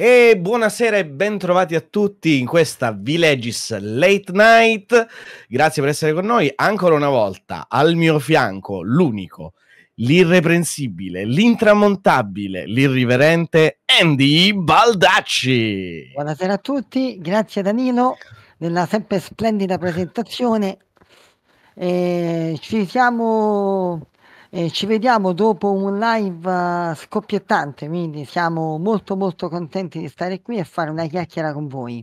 E buonasera e bentrovati a tutti in questa Villages Late Night. Grazie per essere con noi. Ancora una volta al mio fianco l'unico, l'irreprensibile, l'intramontabile, l'irriverente Andy Baldacci. Buonasera a tutti, grazie Danilo della sempre splendida presentazione. Eh, ci siamo eh, ci vediamo dopo un live uh, scoppiettante, quindi siamo molto molto contenti di stare qui e fare una chiacchiera con voi.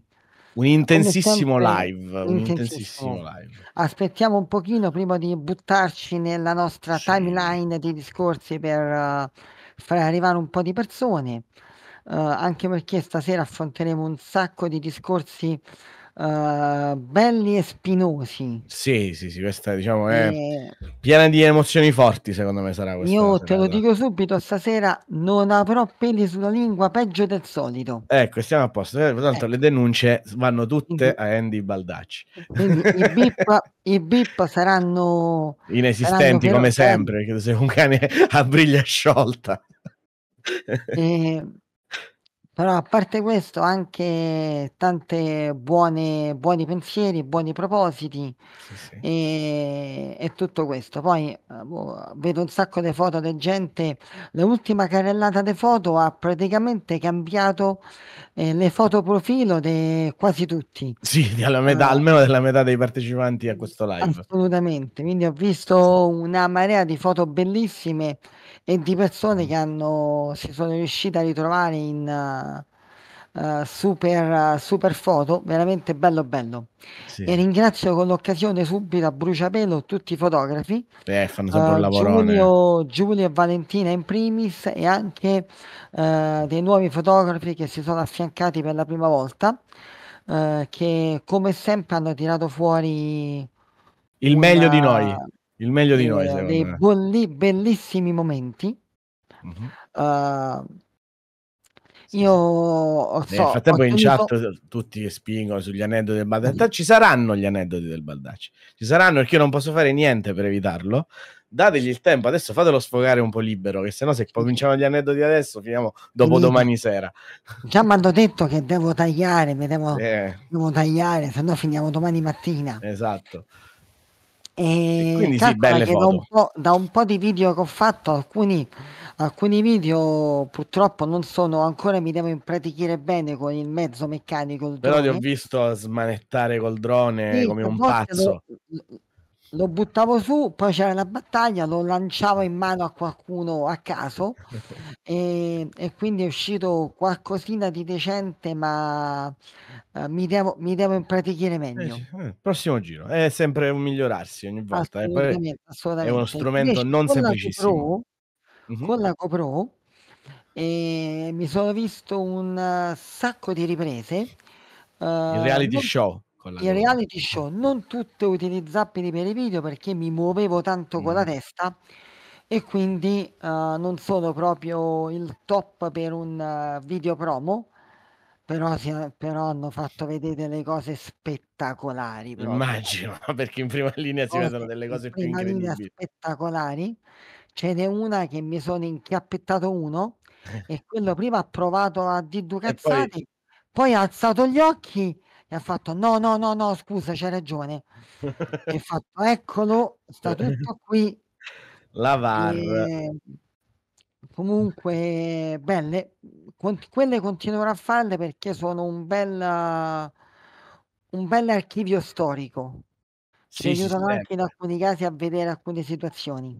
Un intensissimo live, un intensissimo live. Aspettiamo un pochino prima di buttarci nella nostra sì. timeline di discorsi per uh, far arrivare un po' di persone, uh, anche perché stasera affronteremo un sacco di discorsi uh, belli e spinosi. Sì, sì, sì, questa diciamo è e... Eh, piena di emozioni forti, secondo me sarà questa. Io te lo dico subito, stasera non avrò peli sulla lingua peggio del solito. Ecco, stiamo a posto. Eh, Tanto eh. le denunce vanno tutte a Andy Baldacci. Quindi i bip, i bip saranno inesistenti saranno come sempre, perché sei un cane a briglia sciolta. E però a parte questo, anche tante buone, buoni pensieri, buoni propositi Sì, sì. e, e tutto questo. Poi eh, boh, vedo un sacco di foto di gente. L'ultima carrellata di foto ha praticamente cambiato eh, le foto profilo di quasi tutti. Sì, della metà, Eh, almeno della metà dei partecipanti a questo live. Assolutamente, quindi ho visto una marea di foto bellissime e di persone che hanno, si sono riuscite a ritrovare in uh, super, uh, super foto, veramente bello bello. Sì. E ringrazio con l'occasione subito a bruciapelo tutti i fotografi, eh, fanno uh, lavorone. Giulio, Giulio e Valentina in primis e anche eh, dei nuovi fotografi che si sono affiancati per la prima volta. che come sempre hanno tirato fuori il meglio di noi il meglio di noi, dei me. bellissimi momenti. Mm-hmm. Uh, io sì. so, nel frattempo in tenuto... chat tutti spingono sugli aneddoti del Baldacci. In realtà ci saranno gli aneddoti del Baldacci, ci saranno perché io non posso fare niente per evitarlo. Dategli il tempo, adesso fatelo sfogare un po' libero, che sennò se cominciamo gli aneddoti adesso finiamo dopo domani sera. Già mi hanno detto che devo tagliare, devo, eh. devo tagliare, se no finiamo domani mattina. Esatto. E, quindi sì, belle foto. Da un, po', da un po' di video che ho fatto, alcuni alcuni video purtroppo non sono ancora mi devo impratichire bene con il mezzo meccanico il però ti ho visto smanettare col drone sì, come un pazzo lo, lo buttavo su, poi c'era la battaglia, lo lanciavo in mano a qualcuno a caso e, e quindi è uscito qualcosina di decente, ma eh, mi, devo, mi devo impratichire meglio. Eh, eh prossimo giro, è sempre un migliorarsi ogni volta, assolutamente, eh. assolutamente. è uno strumento Invece, non con semplicissimo. La GoPro, mm-hmm. Con la GoPro eh, mi sono visto un eh, sacco di riprese. Uh, reality non... show con la I gola. reality show non tutte utilizzabili per i video perché mi muovevo tanto mm. con la mm. testa e quindi uh, non sono proprio il top per un uh, video promo. Però, si, però, hanno fatto vedere delle cose spettacolari. Proprio. Immagino, perché in prima linea si vedono delle cose in più incredibili. spettacolari. Ce n'è una che mi sono inchiappettato uno e quello prima ha provato a diducazzare, poi... poi... ha alzato gli occhi e ha fatto no, no, no, no, scusa, c'hai ragione. e ha fatto eccolo, sta tutto qui. La VAR. E, comunque, belle, con, quelle continuerò a farle perché sono un bel, un bel archivio storico. Ci sì, aiutano sì, anche in eh. alcuni casi a vedere alcune situazioni.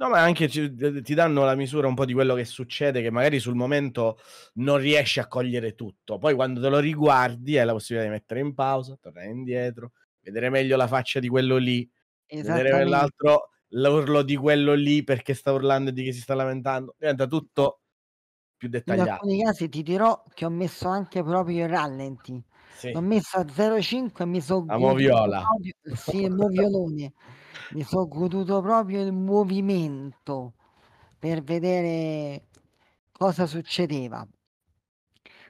No, ma anche ci, ti danno la misura un po' di quello che succede, che magari sul momento non riesci a cogliere tutto. Poi quando te lo riguardi hai la possibilità di mettere in pausa, tornare indietro, vedere meglio la faccia di quello lì, vedere quell'altro, l'urlo di quello lì perché sta urlando e di che si sta lamentando. Diventa tutto più dettagliato. In alcuni casi ti dirò che ho messo anche proprio il rallenti. Sì. L'ho messo a 0,5 e mi sono... A moviola. Proprio, sì, moviolone mi sono goduto proprio il movimento per vedere cosa succedeva.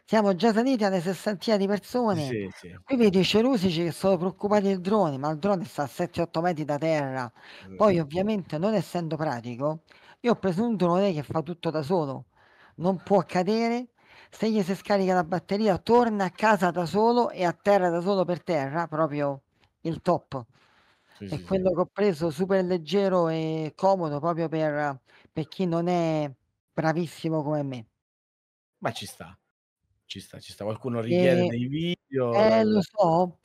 Siamo già saliti alle sessantina di persone. Sì, sì. Qui vedo i cerusici che sono preoccupati del drone, ma il drone sta a 7-8 metri da terra. Eh, Poi, ovviamente, non essendo pratico, io ho preso un drone che fa tutto da solo. Non può cadere, se gli si scarica la batteria torna a casa da solo e a terra da solo per terra, proprio il top sì, è sì, quello sì. che ho preso super leggero e comodo proprio per, per chi non è bravissimo come me. Ma ci sta, ci sta, ci sta. Qualcuno richiede e, dei video. Eh, eh lo so,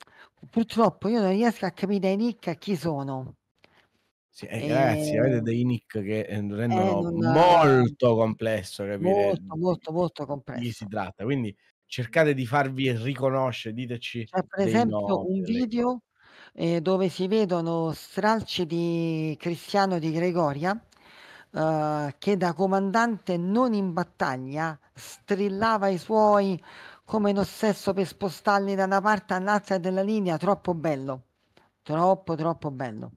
purtroppo io non riesco a capire i nick a chi sono. Sì, eh, ragazzi, avete dei nick che eh, rendono eh, molto complesso capire molto, molto, molto complesso. di chi si tratta. Quindi cercate di farvi riconoscere, diteci. Cioè, per esempio, nomi, un video eh, dove si vedono stralci di Cristiano di Gregoria eh, che da comandante non in battaglia strillava i suoi come in ossesso per spostarli da una parte all'altra della linea, troppo bello, troppo troppo bello.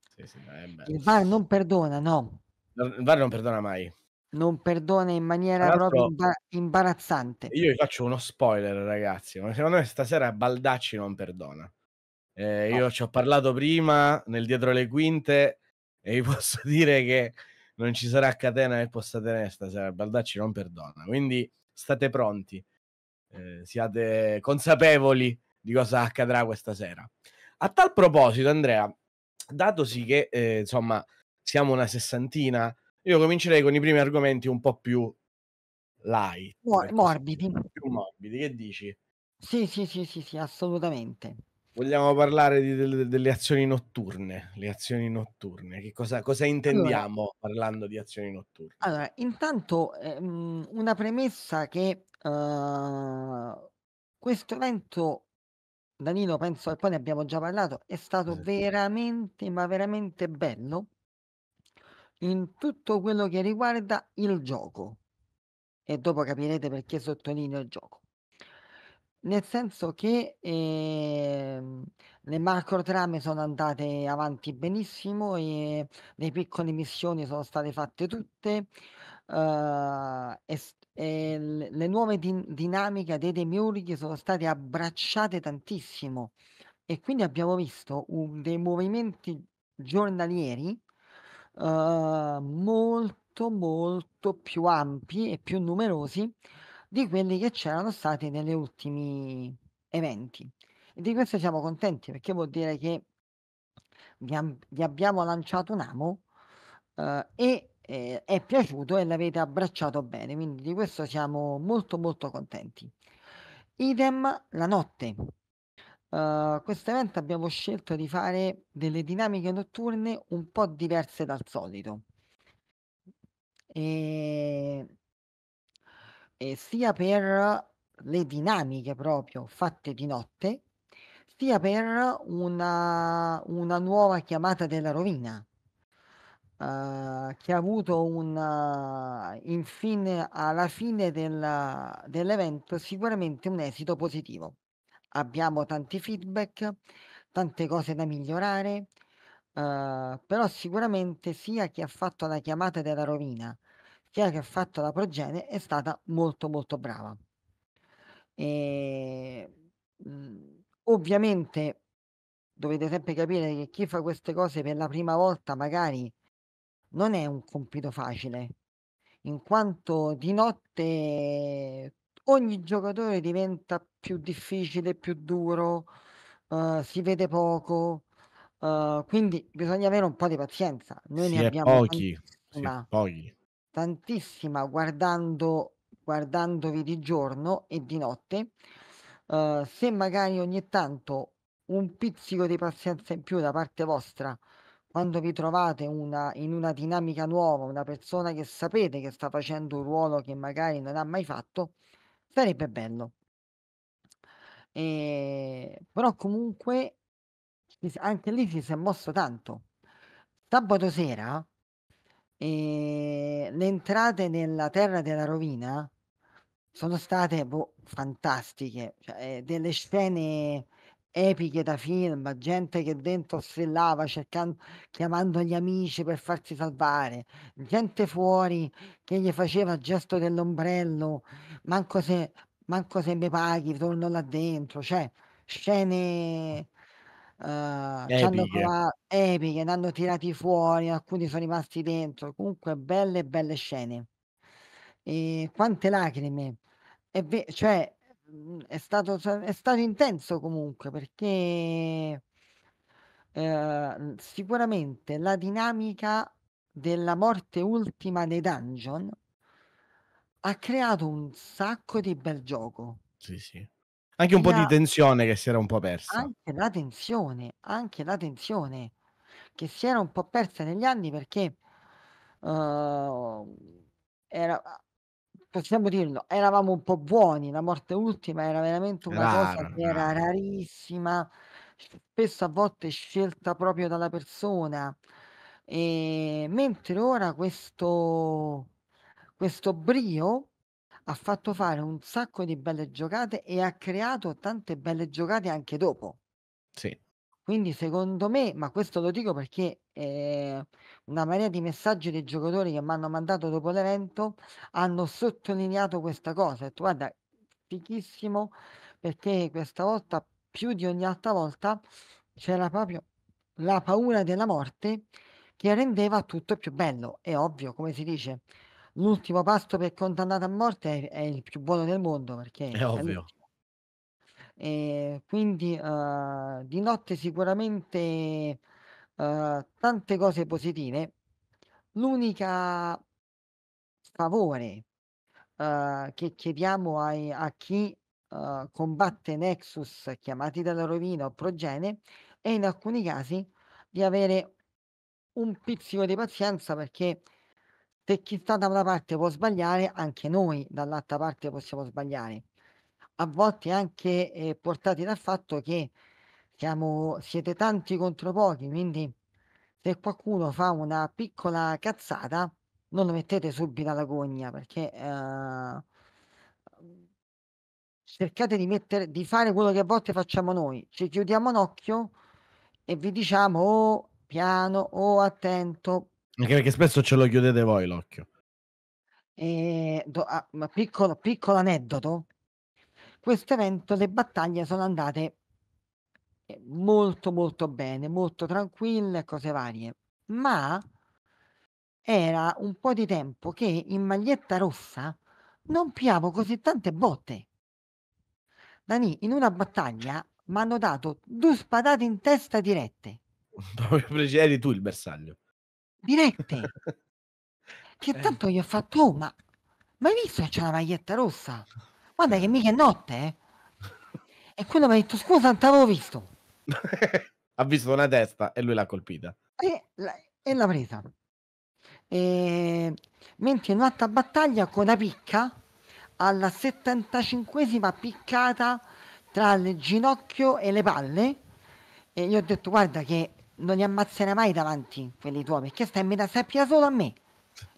Sì, sì, bello. Il VAR non perdona, no. Il VAR non perdona mai non perdona in maniera proprio imbar- imbarazzante. Io vi faccio uno spoiler, ragazzi. Ma secondo me stasera Baldacci non perdona. Eh, ah. io no. ci ho parlato prima nel dietro le quinte e vi posso dire che non ci sarà catena che possa tenere stasera. Baldacci non perdona. Quindi state pronti, eh, siate consapevoli di cosa accadrà questa sera. A tal proposito, Andrea, datosi che eh, insomma siamo una sessantina, io comincerei con i primi argomenti un po' più light, Mor- ecco, morbidi. Più morbidi, che dici? Sì, sì, sì, sì, sì assolutamente. Vogliamo parlare di, delle, delle azioni notturne. Le azioni notturne. Che cosa, cosa intendiamo allora, parlando di azioni notturne? Allora, intanto ehm, una premessa che uh, questo evento, Danilo, penso che poi ne abbiamo già parlato, è stato esatto. veramente, ma veramente bello in tutto quello che riguarda il gioco. E dopo capirete perché sottolineo il gioco. Nel senso che, ehm, le trame sono andate avanti benissimo e le piccole missioni sono state fatte tutte, uhm, e e le nuove din dinamiche dei Demiurghi sono state abbracciate tantissimo e quindi abbiamo visto un dei movimenti giornalieri, uhm, molto, molto più ampi e più numerosi di quelli che c'erano stati negli ultimi eventi. E di questo siamo contenti perché vuol dire che vi, am- vi abbiamo lanciato un amo eh, e eh, è piaciuto e l'avete abbracciato bene, quindi di questo siamo molto molto contenti. Idem la notte. Uh, questo evento abbiamo scelto di fare delle dinamiche notturne un po' diverse dal solito. E eh, sia per le dinamiche proprio fatte di notte, sia per una, una nuova chiamata della rovina. Uh, che ha avuto un infine alla fine del, dell'evento sicuramente un esito positivo. Abbiamo tanti feedback, tante cose da migliorare, uh, però sicuramente sia chi ha fatto la chiamata della rovina che ha fatto la progenie è stata molto molto brava. E, ehm, mhmm, ovviamente dovete sempre capire che chi fa queste cose per la prima volta magari non è un compito facile, in quanto di notte ogni giocatore diventa più difficile, più duro, uh, si vede poco, uh, quindi bisogna avere un po' di pazienza. Noi si ne abbiamo pochi, pochi tantissima guardando, guardandovi di giorno e di notte. Uh, se magari ogni tanto un pizzico di pazienza in più da parte vostra quando vi trovate una, in una dinamica nuova, una persona che sapete che sta facendo un ruolo che magari non ha mai fatto, sarebbe bello. E... Però comunque anche lì si è mosso tanto. Sabato sera Ehm, le entrate nella terra della rovina sono state boh, fantastiche, cioè, eh, delle scene epiche da film, gente che dentro strillava cercando, chiamando gli amici per farsi salvare, gente fuori che gli faceva il gesto dell'ombrello, manco se, manco se mi paghi, torno là dentro, cioè scene Ehm, Epiche. epiche, ne hanno tirati fuori, alcuni sono rimasti dentro, comunque belle, belle scene. E quante lacrime. E ve- cioè, mhmm, è stato, è stato intenso comunque perché eh, sicuramente la dinamica della morte ultima dei dungeon ha creato un sacco di bel gioco. Sì, sì. Anche un la... po' di tensione che si era un po' persa. Anche la tensione, anche la tensione che si era un po' persa negli anni perché uh, era, possiamo dirlo, eravamo un po' buoni, la morte ultima era veramente una Rara. cosa che era rarissima, spesso a volte scelta proprio dalla persona, e mentre ora questo, questo brio ha fatto fare un sacco di belle giocate e ha creato tante belle giocate anche dopo. Sì. Quindi secondo me, ma questo lo dico perché eh, una marea di messaggi dei giocatori che mi hanno mandato dopo l'evento hanno sottolineato questa cosa. Detto, guarda, fichissimo perché questa volta più di ogni altra volta c'era proprio la paura della morte che rendeva tutto più bello. È ovvio, come si dice, l'ultimo pasto per condannato a morte è, è il più buono del mondo perché è ovvio. E ehm, quindi uh, di notte sicuramente uh, tante cose positive. L'unica favore uh, che chiediamo ai, a chi uhm, combatte Nexus chiamati dalla rovina o progene è in alcuni casi di avere un pizzico di pazienza perché se chi sta da una parte può sbagliare, anche noi dall'altra parte possiamo sbagliare. A volte anche eh, portati dal fatto che siamo, siete tanti contro pochi, quindi se qualcuno fa una piccola cazzata, non lo mettete subito alla gogna perché eh, cercate di, mettere, di fare quello che a volte facciamo noi. Ci chiudiamo un occhio e vi diciamo oh, piano, oh, attento, anche perché spesso ce lo chiudete voi l'occhio. E, ehm, do, ah, piccolo, piccolo aneddoto. Questo evento le battaglie sono andate eh, molto molto bene, molto tranquille, cose varie. Ma era un po' di tempo che in maglietta rossa non piavo così tante botte. Dani, in una battaglia mi hanno dato due spadate in testa dirette. Proprio eri tu il bersaglio dirette. Che eh. tanto gli ho fatto, oh, ma, hai visto che c'è una maglietta rossa? Guarda che mica è notte, eh? E quello mi ha detto, scusa, non t'avevo visto. ha visto una testa e lui l'ha colpita. E, la, e l'ha presa. E, mentre in un'altra battaglia con la picca, alla 75esima piccata tra il ginocchio e le palle, e gli ho detto, guarda che non li ammazzerà mai davanti quelli tuoi perché stai me da sappia solo a me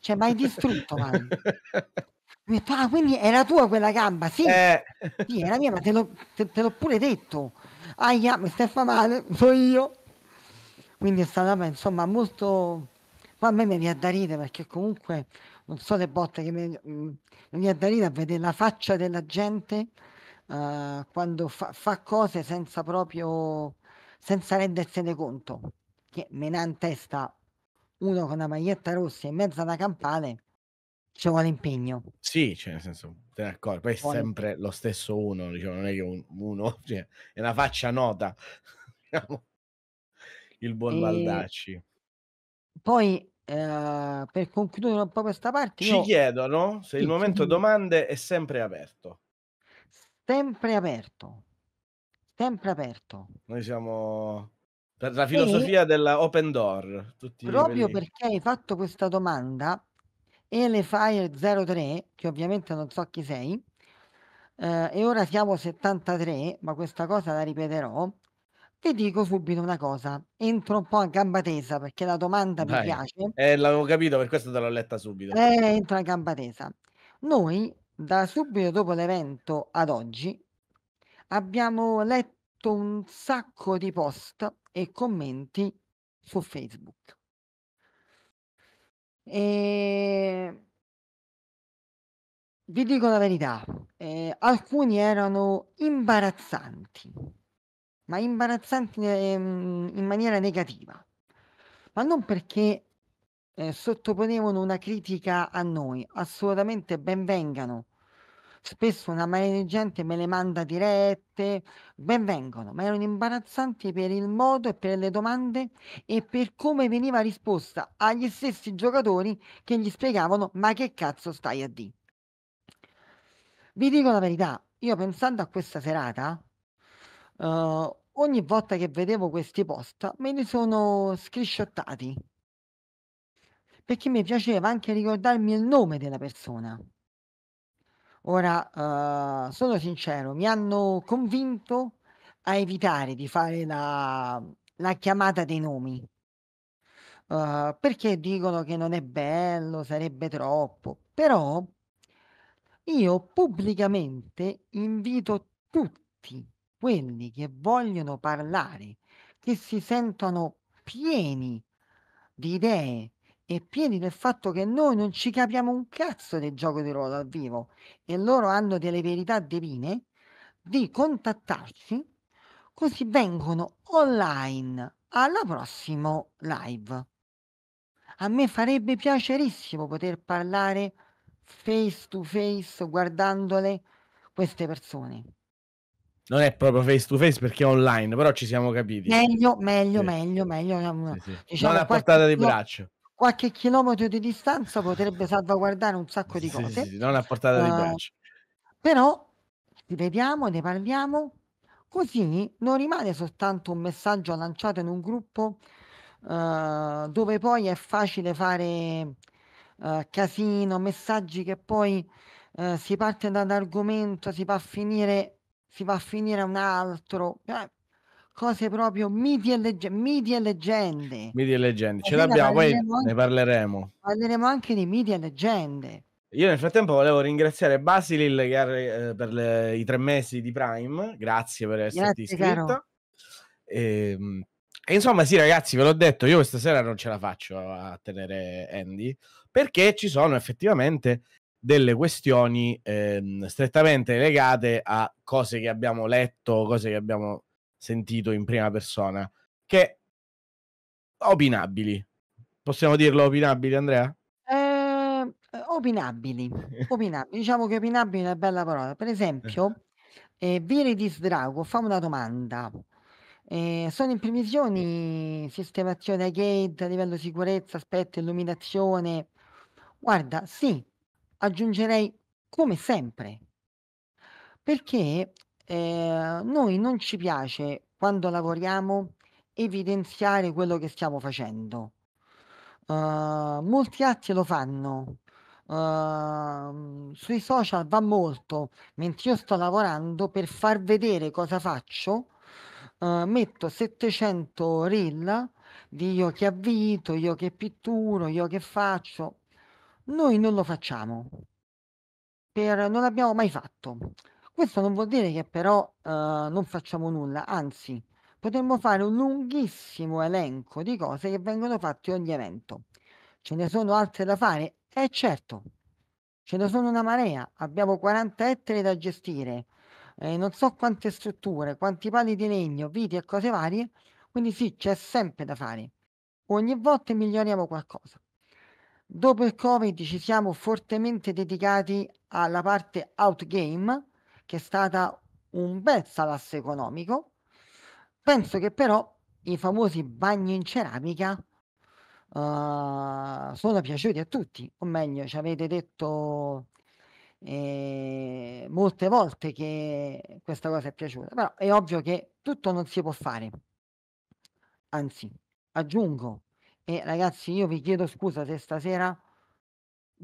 cioè mai distrutto mai. detto, ah, quindi era tua quella gamba sì, eh. sì era mia ma te, lo, te, te l'ho pure detto aia mi stai fa male so io quindi è stata insomma molto ma a me mi viene da ridere perché comunque non so le botte che mi, mi viene da ridere a vedere la faccia della gente uh, quando fa, fa cose senza proprio senza rendersene conto che menà in testa uno con una maglietta rossa in mezzo alla campale ci vuole impegno. Sì, cioè, nel senso, te ne accorgi. Poi è sempre lo stesso uno, diciamo, non è che un, uno, cioè, è una faccia nota. Diciamo. Il buon Valdacci. Poi eh, per concludere un po' questa parte, ci io... chiedono se sì, il momento domande è sempre aperto. Sempre aperto sempre aperto. Noi siamo per la filosofia e... open door. proprio perché hai fatto questa domanda, Elefire03, che ovviamente non so chi sei, eh, e ora siamo 73, ma questa cosa la ripeterò, ti dico subito una cosa, entro un po' a gamba tesa perché la domanda Dai. mi piace. Eh, l'avevo capito, per questo te l'ho letta subito. Eh, entro a gamba tesa. Noi, da subito dopo l'evento ad oggi, abbiamo letto un sacco di post e commenti su Facebook. E vi dico la verità, eh, alcuni erano imbarazzanti, ma imbarazzanti eh, in maniera negativa, ma non perché eh, sottoponevano una critica a noi, assolutamente benvengano spesso una marea di gente me le manda dirette, ben vengono, ma erano imbarazzanti per il modo e per le domande e per come veniva risposta agli stessi giocatori che gli spiegavano ma che cazzo stai a di. Vi dico la verità, io pensando a questa serata, uh, ogni volta che vedevo questi post me li sono scrisciottati perché mi piaceva anche ricordarmi il nome della persona. Ora, eh, sono sincero, mi hanno convinto a evitare di fare la, la chiamata dei nomi, eh, perché dicono che non è bello, sarebbe troppo, però io pubblicamente invito tutti quelli che vogliono parlare, che si sentono pieni di idee, e pieni del fatto che noi non ci capiamo un cazzo del gioco di ruolo dal vivo e loro hanno delle verità divine, di contattarci così vengono online alla prossima live. A me farebbe piacerissimo poter parlare face to face guardandole queste persone. Non è proprio face to face perché è online, però ci siamo capiti. Meglio, meglio, sì. meglio, meglio. Sì, sì. Diciamo, non a portata di braccio qualche chilometro di distanza potrebbe salvaguardare un sacco di cose. Sì, sì, non a portata di eh, braccio. Però ci vediamo, ne parliamo, così non rimane soltanto un messaggio lanciato in un gruppo uh, dove poi è facile fare uh, casino, messaggi che poi si parte da un argomento, si va a finire, si va a finire un altro. Eh, cose proprio miti e, legge- miti e leggende. Miti e leggende, ce l'abbiamo, poi anche, ne parleremo. Parleremo anche di miti e leggende. Io nel frattempo volevo ringraziare Basilil che ha, eh, per le, i tre mesi di Prime, grazie per esserti iscritto. E, ehm, e, insomma sì ragazzi, ve l'ho detto, io questa sera non ce la faccio a tenere Andy, perché ci sono effettivamente delle questioni eh, strettamente legate a cose che abbiamo letto, cose che abbiamo sentito in prima persona, che opinabili. Possiamo dirlo opinabili, Andrea? Eh, opinabili. opinabili. diciamo che opinabili è una bella parola. Per esempio, eh, eh Viridis Drago fa una domanda. Eh, sono in previsioni sistemazione gate, a livello sicurezza, aspetto, illuminazione. Guarda, sì, aggiungerei come sempre. Perché eh, noi non ci piace quando lavoriamo evidenziare quello che stiamo facendo. Uh, molti altri lo fanno. Uh, sui social va molto, mentre io sto lavorando per far vedere cosa faccio, uh, metto 700 reel di io che avvito, io che pitturo, io che faccio. Noi non lo facciamo, per, non l'abbiamo mai fatto. Questo non vuol dire che però eh, non facciamo nulla, anzi potremmo fare un lunghissimo elenco di cose che vengono fatte ogni evento. Ce ne sono altre da fare? Eh certo, ce ne sono una marea, abbiamo 40 ettari da gestire, eh, non so quante strutture, quanti pali di legno, viti e cose varie, quindi sì, c'è sempre da fare. Ogni volta miglioriamo qualcosa. Dopo il Covid ci siamo fortemente dedicati alla parte outgame, che è stata un bel salasso economico. Penso che però i famosi bagni in ceramica uh, sono piaciuti a tutti, o meglio, ci avete detto eh, molte volte che questa cosa è piaciuta, però è ovvio che tutto non si può fare. Anzi, aggiungo, e ragazzi io vi chiedo scusa se stasera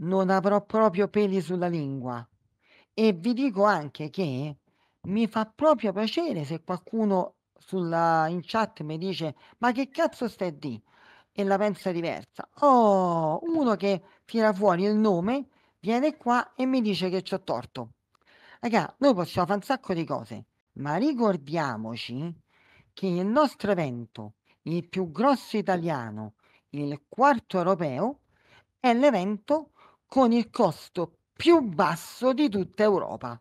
non avrò proprio peli sulla lingua, e vi dico anche che mi fa proprio piacere se qualcuno sulla, in chat mi dice ma che cazzo stai di? E la pensa diversa. Oh, uno che tira fuori il nome, viene qua e mi dice che c'ho torto. Raga, noi possiamo fare un sacco di cose, ma ricordiamoci che il nostro evento, il più grosso italiano, il quarto europeo, è l'evento con il costo più basso di tutta Europa.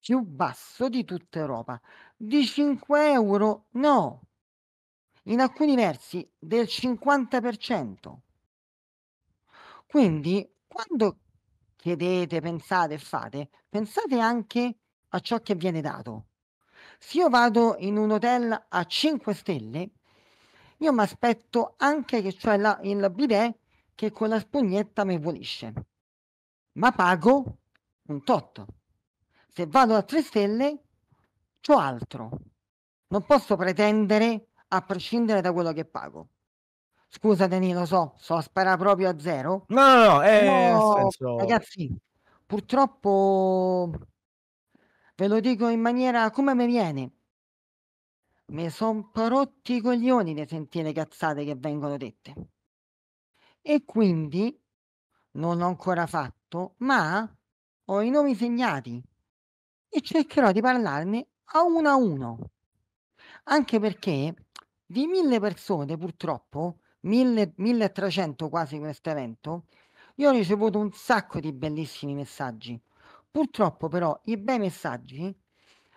Più basso di tutta Europa. Di 5 euro no. In alcuni versi del 50%. Quindi quando chiedete, pensate e fate, pensate anche a ciò che viene dato. Se io vado in un hotel a 5 stelle, io mi aspetto anche che c'è cioè, la, il bidet che con la spugnetta mi pulisce. Ma pago un tot. Se vado a 3 stelle, c'ho altro. Non posso pretendere a prescindere da quello che pago. Scusa Danilo, so, so spara proprio a zero. No, no, no, eh, no senso... ragazzi, purtroppo ve lo dico in maniera come mi viene. Mi sono rotti i coglioni di sentire cazzate che vengono dette e quindi non l'ho ancora fatto, ma ho i nomi segnati e cercherò di parlarne a uno a uno. Anche perché di mille persone, purtroppo, mille, 1300 quasi questo evento, io ho ricevuto un sacco di bellissimi messaggi. Purtroppo però i bei messaggi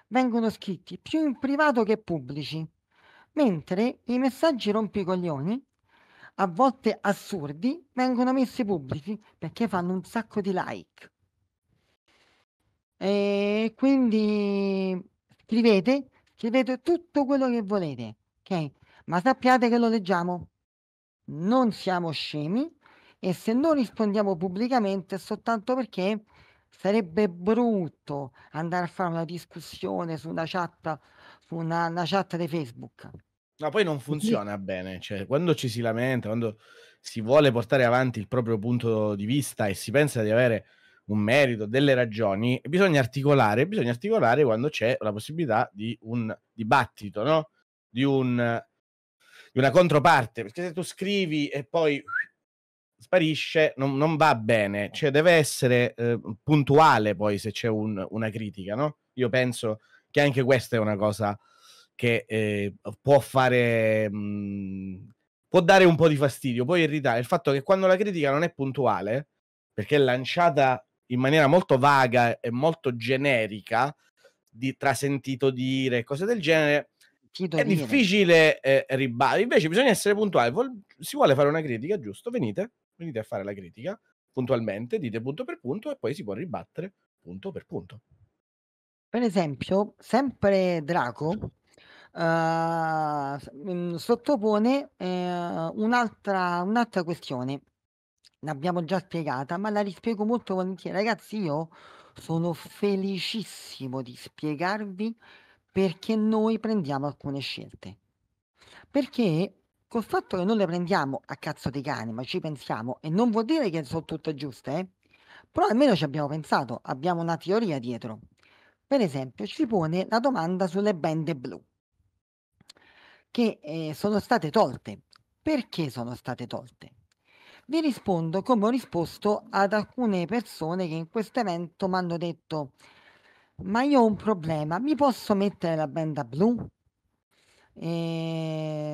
vengono scritti più in privato che pubblici, mentre i messaggi rompicoglioni a volte assurdi, vengono messi pubblici perché fanno un sacco di like. E quindi scrivete, scrivete tutto quello che volete, ok? Ma sappiate che lo leggiamo. Non siamo scemi e se non rispondiamo pubblicamente è soltanto perché sarebbe brutto andare a fare una discussione su una chat, su una, una chat di Facebook. No, poi non funziona bene, cioè quando ci si lamenta, quando si vuole portare avanti il proprio punto di vista e si pensa di avere un merito, delle ragioni, bisogna articolare, bisogna articolare quando c'è la possibilità di un dibattito, no? Di, un, di una controparte, perché se tu scrivi e poi sparisce, non, non va bene, certo. cioè deve essere eh, puntuale poi se c'è un, una critica, no? Io penso che anche questa è una cosa che eh, può fare mh, mhmm, può dare un po' di fastidio, può irritare. Il fatto che quando la critica non è puntuale, perché è lanciata in maniera molto vaga e molto generica, di trasentito dire, cose del genere, è difficile eh, ribadire. Invece bisogna essere puntuali. Vol- si vuole fare una critica, giusto? Venite, venite a fare la critica puntualmente, dite punto per punto e poi si può ribattere punto per punto. Per esempio, sempre Draco Uhm, mhmm, sottopone eh, un'altra, un'altra questione. L'abbiamo già spiegata, ma la rispiego molto volentieri. Ragazzi, io sono felicissimo di spiegarvi perché noi prendiamo alcune scelte. Perché col fatto che non le prendiamo a cazzo di cane, ma ci pensiamo, e non vuol dire che sono tutte giuste, eh? però almeno ci abbiamo pensato, abbiamo una teoria dietro. Per esempio, ci pone la domanda sulle bende blu che eh, sono state tolte. Perché sono state tolte? Vi rispondo come ho risposto ad alcune persone che in questo evento mi hanno detto ma io ho un problema, mi posso mettere la benda blu? E...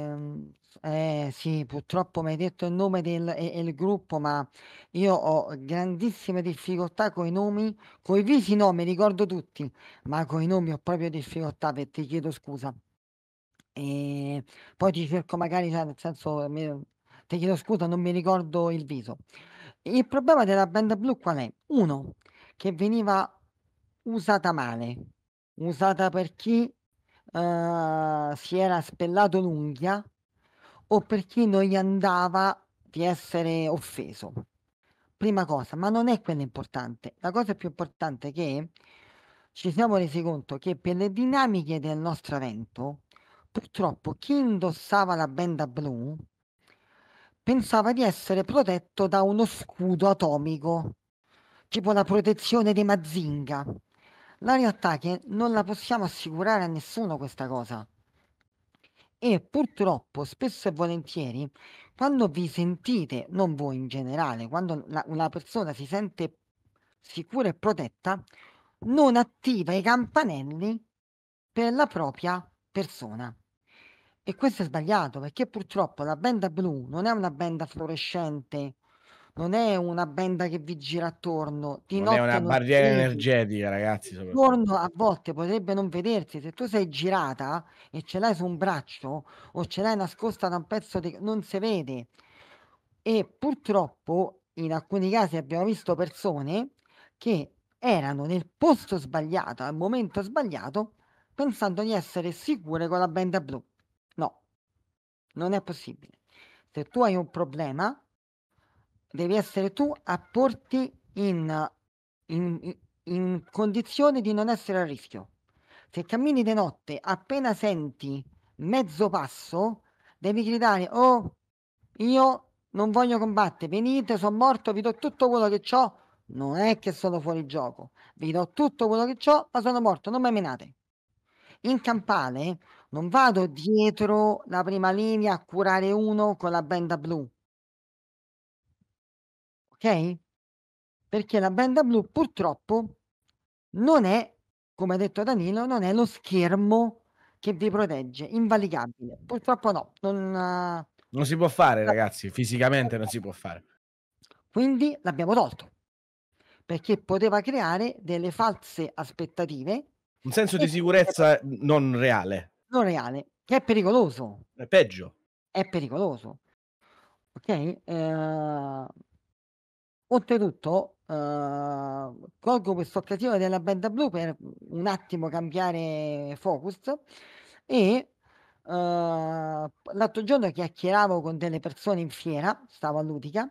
Ehm, eh, sì, purtroppo mi hai detto il nome del e, il gruppo, ma io ho grandissime difficoltà con i nomi, con i visi no, mi ricordo tutti, ma con i nomi ho proprio difficoltà e ti chiedo scusa. E poi ti cerco magari cioè nel senso mi ti chiedo scusa, non mi ricordo il viso. Il problema della band blu qual è? Uno, che veniva usata male, usata per chi, ehm, si era spellato l'unghia o per chi non gli andava di essere offeso. Prima cosa, ma non è quella importante. La cosa più importante è che ci siamo resi conto che per le dinamiche del nostro evento purtroppo chi indossava la benda blu pensava di essere protetto da uno scudo atomico, tipo la protezione di Mazinga. La realtà è che non la possiamo assicurare a nessuno questa cosa. E purtroppo, spesso e volentieri, quando vi sentite, non voi in generale, quando la- una persona si sente sicura e protetta, non attiva i campanelli per la propria persona. E questo è sbagliato perché purtroppo la benda blu non è una benda fluorescente, non è una benda che vi gira attorno. Di non è una barriera vedi. energetica, ragazzi. Attorno a volte potrebbe non vedersi. Se tu sei girata e ce l'hai su un braccio o ce l'hai nascosta da un pezzo, di... non si vede. E purtroppo in alcuni casi abbiamo visto persone che erano nel posto sbagliato, al momento sbagliato, pensando di essere sicure con la benda blu. Non è possibile. Se tu hai un problema, devi essere tu a porti in, in, in condizione di non essere a rischio. Se cammini di notte, appena senti mezzo passo, devi gridare, oh, io non voglio combattere, venite, sono morto, vi do tutto quello che ho, non è che sono fuori gioco, vi do tutto quello che ho, ma sono morto, non mi menate. In campale non vado dietro la prima linea a curare uno con la benda blu. Ok? Perché la benda blu purtroppo non è, come ha detto Danilo, non è lo schermo che vi protegge, invalicabile. Purtroppo no, non, non si può fare, ragazzi, fisicamente non si può fare. Quindi l'abbiamo tolto perché poteva creare delle false aspettative. Un senso di sicurezza non reale non reale, che è pericoloso. È peggio. È pericoloso. Ok? Eh, oltretutto, eh, colgo questa occasione della band blu per un attimo cambiare focus e eh, l'altro giorno chiacchieravo con delle persone in fiera, stavo a Ludica,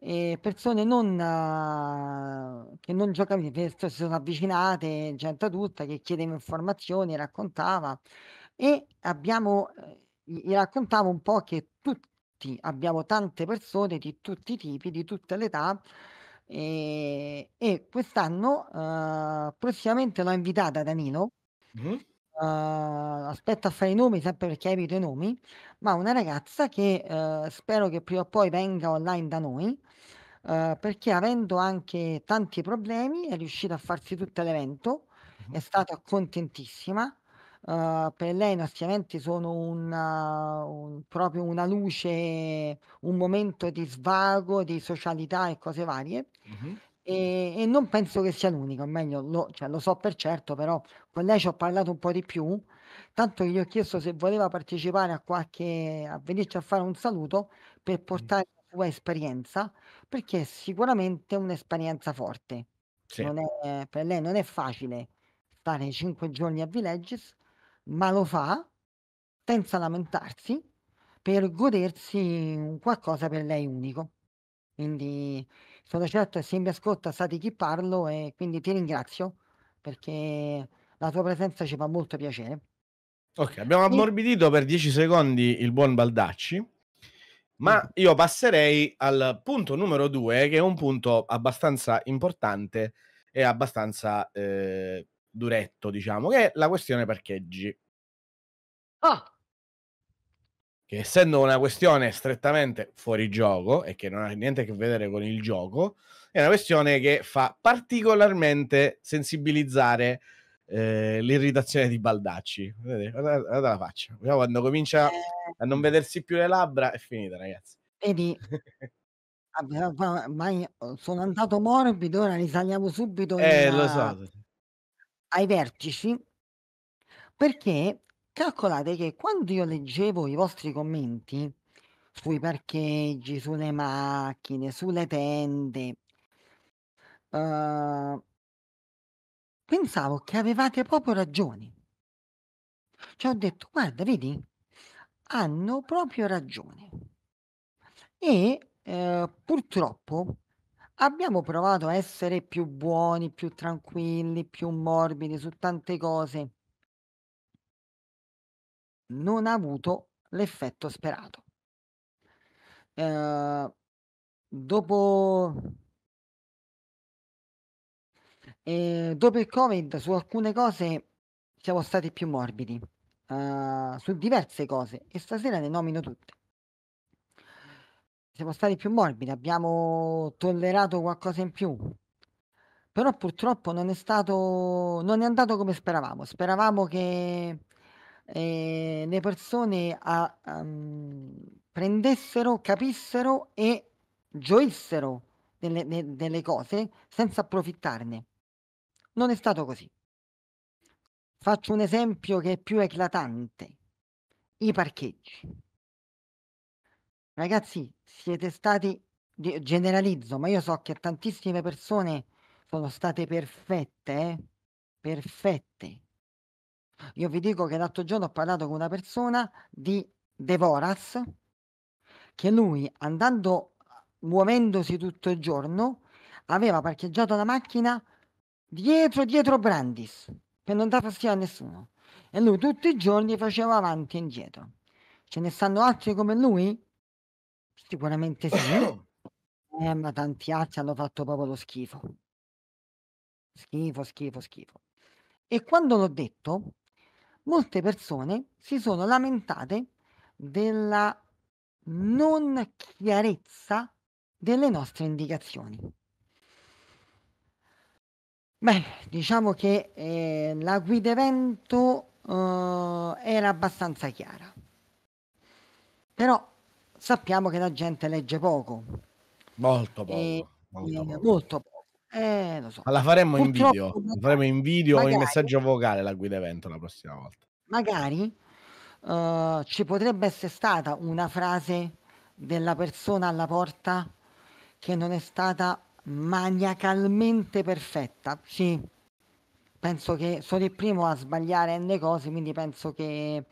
e persone non, uh, che non giocavano, si sono avvicinate, gente adulta che chiedeva informazioni, raccontava e abbiamo, eh, gli raccontavo un po' che tutti, abbiamo tante persone di tutti i tipi, di tutte le età, e, eh, e quest'anno uh, prossimamente l'ho invitata Danilo. Mm-hmm. Uh, aspetto a fare i nomi sempre perché evito i nomi, ma una ragazza che uh, spero che prima o poi venga online da noi, uh, perché avendo anche tanti problemi è riuscita a farsi tutto l'evento, mm-hmm. è stata contentissima, uh, per lei innanzitamente sono una, un, proprio una luce, un momento di svago, di socialità e cose varie. Mm-hmm. E, e, non penso che sia l'unico, o meglio, lo, cioè, lo so per certo, però con lei ci ho parlato un po' di più, tanto che gli ho chiesto se voleva partecipare a qualche, a venirci a fare un saluto per portare mm-hmm. la sua esperienza, perché è sicuramente un'esperienza forte. Sì. È, per lei non è facile stare cinque giorni a Villages ma lo fa senza lamentarsi per godersi qualcosa per lei unico. Quindi sono certo se mi ascolta sa di chi parlo e quindi ti ringrazio perché la tua presenza ci fa molto piacere. Ok, abbiamo ammorbidito per 10 secondi il buon Baldacci, ma mm. io passerei al punto numero 2, che è un punto abbastanza importante e abbastanza eh, duretto, diciamo, che è la questione parcheggi. Ah! Che essendo una questione strettamente fuori gioco e che non ha niente a che vedere con il gioco, è una questione che fa particolarmente sensibilizzare eh, l'irritazione di Baldacci. Guardate, guardate, guardate la faccia. Quando comincia a non vedersi più le labbra, è finita, ragazzi. Vedi, sono andato morbido, ora risaliamo subito. Eh, in, lo so ai vertici, perché calcolate che quando io leggevo i vostri commenti sui parcheggi, sulle macchine, sulle tende, eh, pensavo che avevate proprio ragione. Cioè ho detto, guarda, vedi, hanno proprio ragione. E eh, purtroppo Abbiamo provato a essere più buoni, più tranquilli, più morbidi su tante cose. Non ha avuto l'effetto sperato. Ehm, dopo e ehm, dopo il Covid su alcune cose siamo stati più morbidi, eh, su diverse cose e stasera ne nomino tutte siamo stati più morbidi, abbiamo tollerato qualcosa in più. Però purtroppo non è stato, non è andato come speravamo. Speravamo che eh, le persone a, um, prendessero, capissero e gioissero delle, de, delle cose senza approfittarne. Non è stato così. Faccio un esempio che è più eclatante. I parcheggi Ragazzi, siete stati, generalizzo, ma io so che tantissime persone sono state perfette, eh? Perfette. Io vi dico che l'altro giorno ho parlato con una persona di Devoras, che lui andando, muovendosi tutto il giorno, aveva parcheggiato la macchina dietro, dietro Brandis, per non dare fastidio a nessuno. E lui tutti i giorni faceva avanti e indietro. Ce ne stanno altri come lui Sicuramente sì. eh, ma tanti altri hanno fatto proprio lo schifo. Schifo, schifo, schifo. E quando l'ho detto, molte persone si sono lamentate della non chiarezza delle nostre indicazioni. Beh, diciamo che eh, la guida evento eh, era abbastanza chiara, però sappiamo che la gente legge poco. Molto poco. E, eh, molto, eh, poco. molto poco. Eh, so. Ma la faremo Purtroppo, in video, la faremo in video magari, o in messaggio vocale la guida evento la prossima volta. Magari uh, ci potrebbe essere stata una frase della persona alla porta che non è stata maniacalmente perfetta. Sì, penso che sono il primo a sbagliare n cose, quindi penso che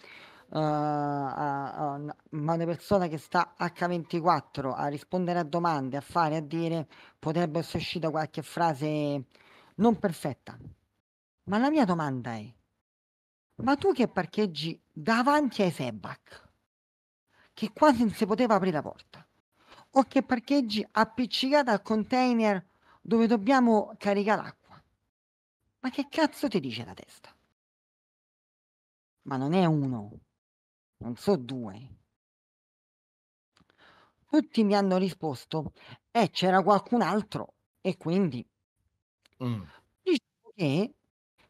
uh, a, a, ma una persona che sta H24 a rispondere a domande, a fare, a dire, potrebbe essere uscita qualche frase non perfetta. Ma la mia domanda è, ma tu che parcheggi davanti ai Sebac, che quasi non si poteva aprire la porta, o che parcheggi appiccicata al container dove dobbiamo caricare l'acqua, ma che cazzo ti dice la testa? Ma non è uno non so due. Tutti mi hanno risposto e eh, c'era qualcun altro e quindi mm. diciamo che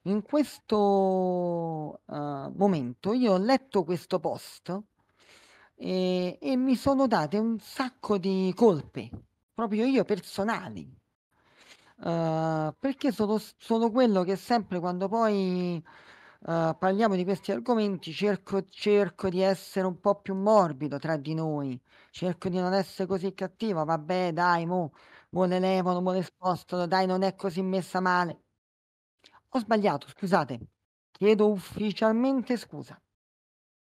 in questo uh, momento io ho letto questo post e, e, mi sono date un sacco di colpe, proprio io personali, uh, perché sono, sono quello che sempre quando poi uh, parliamo di questi argomenti, cerco, cerco, di essere un po' più morbido tra di noi, cerco di non essere così cattivo, vabbè dai, mo, mo le levano, mo le spostano, dai, non è così messa male. Ho sbagliato, scusate, chiedo ufficialmente scusa.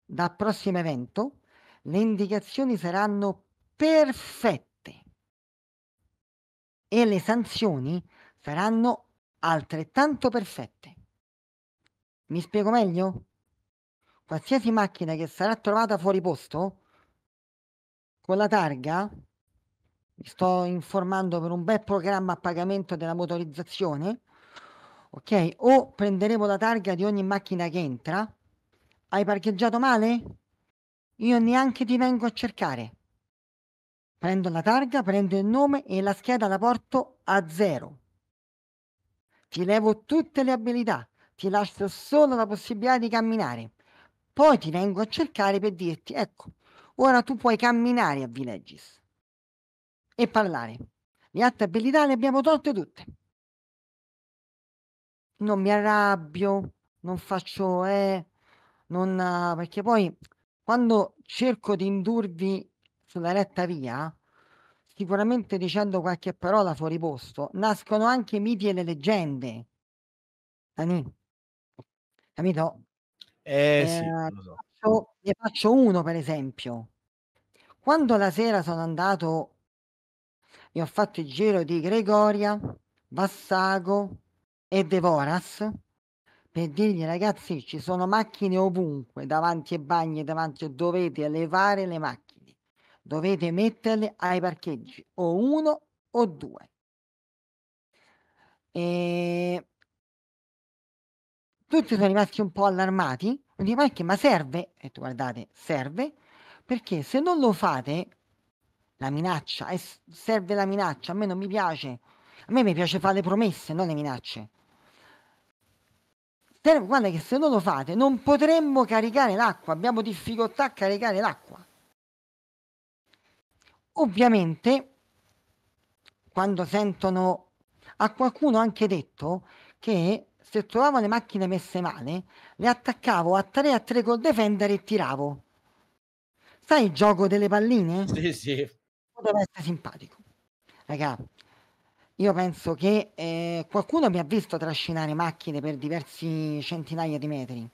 Dal prossimo evento le indicazioni saranno perfette e le sanzioni saranno altrettanto perfette. Mi spiego meglio? Qualsiasi macchina che sarà trovata fuori posto con la targa, mi sto informando per un bel programma a pagamento della motorizzazione, ok? O prenderemo la targa di ogni macchina che entra. Hai parcheggiato male? Io neanche ti vengo a cercare. Prendo la targa, prendo il nome e la scheda la porto a zero. Ti levo tutte le abilità ti lascio solo la possibilità di camminare. Poi ti vengo a cercare per dirti, ecco, ora tu puoi camminare a Vileggis e parlare. Le altre abilità le abbiamo tolte tutte. Non mi arrabbio, non faccio eh, non, perché poi quando cerco di indurvi sulla retta via, sicuramente dicendo qualche parola fuori posto, nascono anche miti e le leggende. Anni, capito? Eh, eh sì, ehm, so. faccio, ne faccio uno per esempio. Quando la sera sono andato, e ho fatto il giro di Gregoria, Vassago e Devoras per dirgli ragazzi ci sono macchine ovunque, davanti ai bagni, davanti, dovete levare le macchine, dovete metterle ai parcheggi, o uno o due. E ehm, tutti sono rimasti un po' allarmati, dico, ma, che, ma serve? Ho detto guardate, serve, perché se non lo fate, la minaccia, è, serve la minaccia, a me non mi piace, a me mi piace fare le promesse, non le minacce. Serve, guarda che se non lo fate non potremmo caricare l'acqua, abbiamo difficoltà a caricare l'acqua. Ovviamente, quando sentono, a qualcuno ha anche detto che se trovavo le macchine messe male, le attaccavo a 3 a 3 col defender e tiravo. Sai il gioco delle palline? Sì, sì. Poteva essere simpatico. Raga, io penso che eh, qualcuno mi ha visto trascinare macchine per diversi centinaia di metri.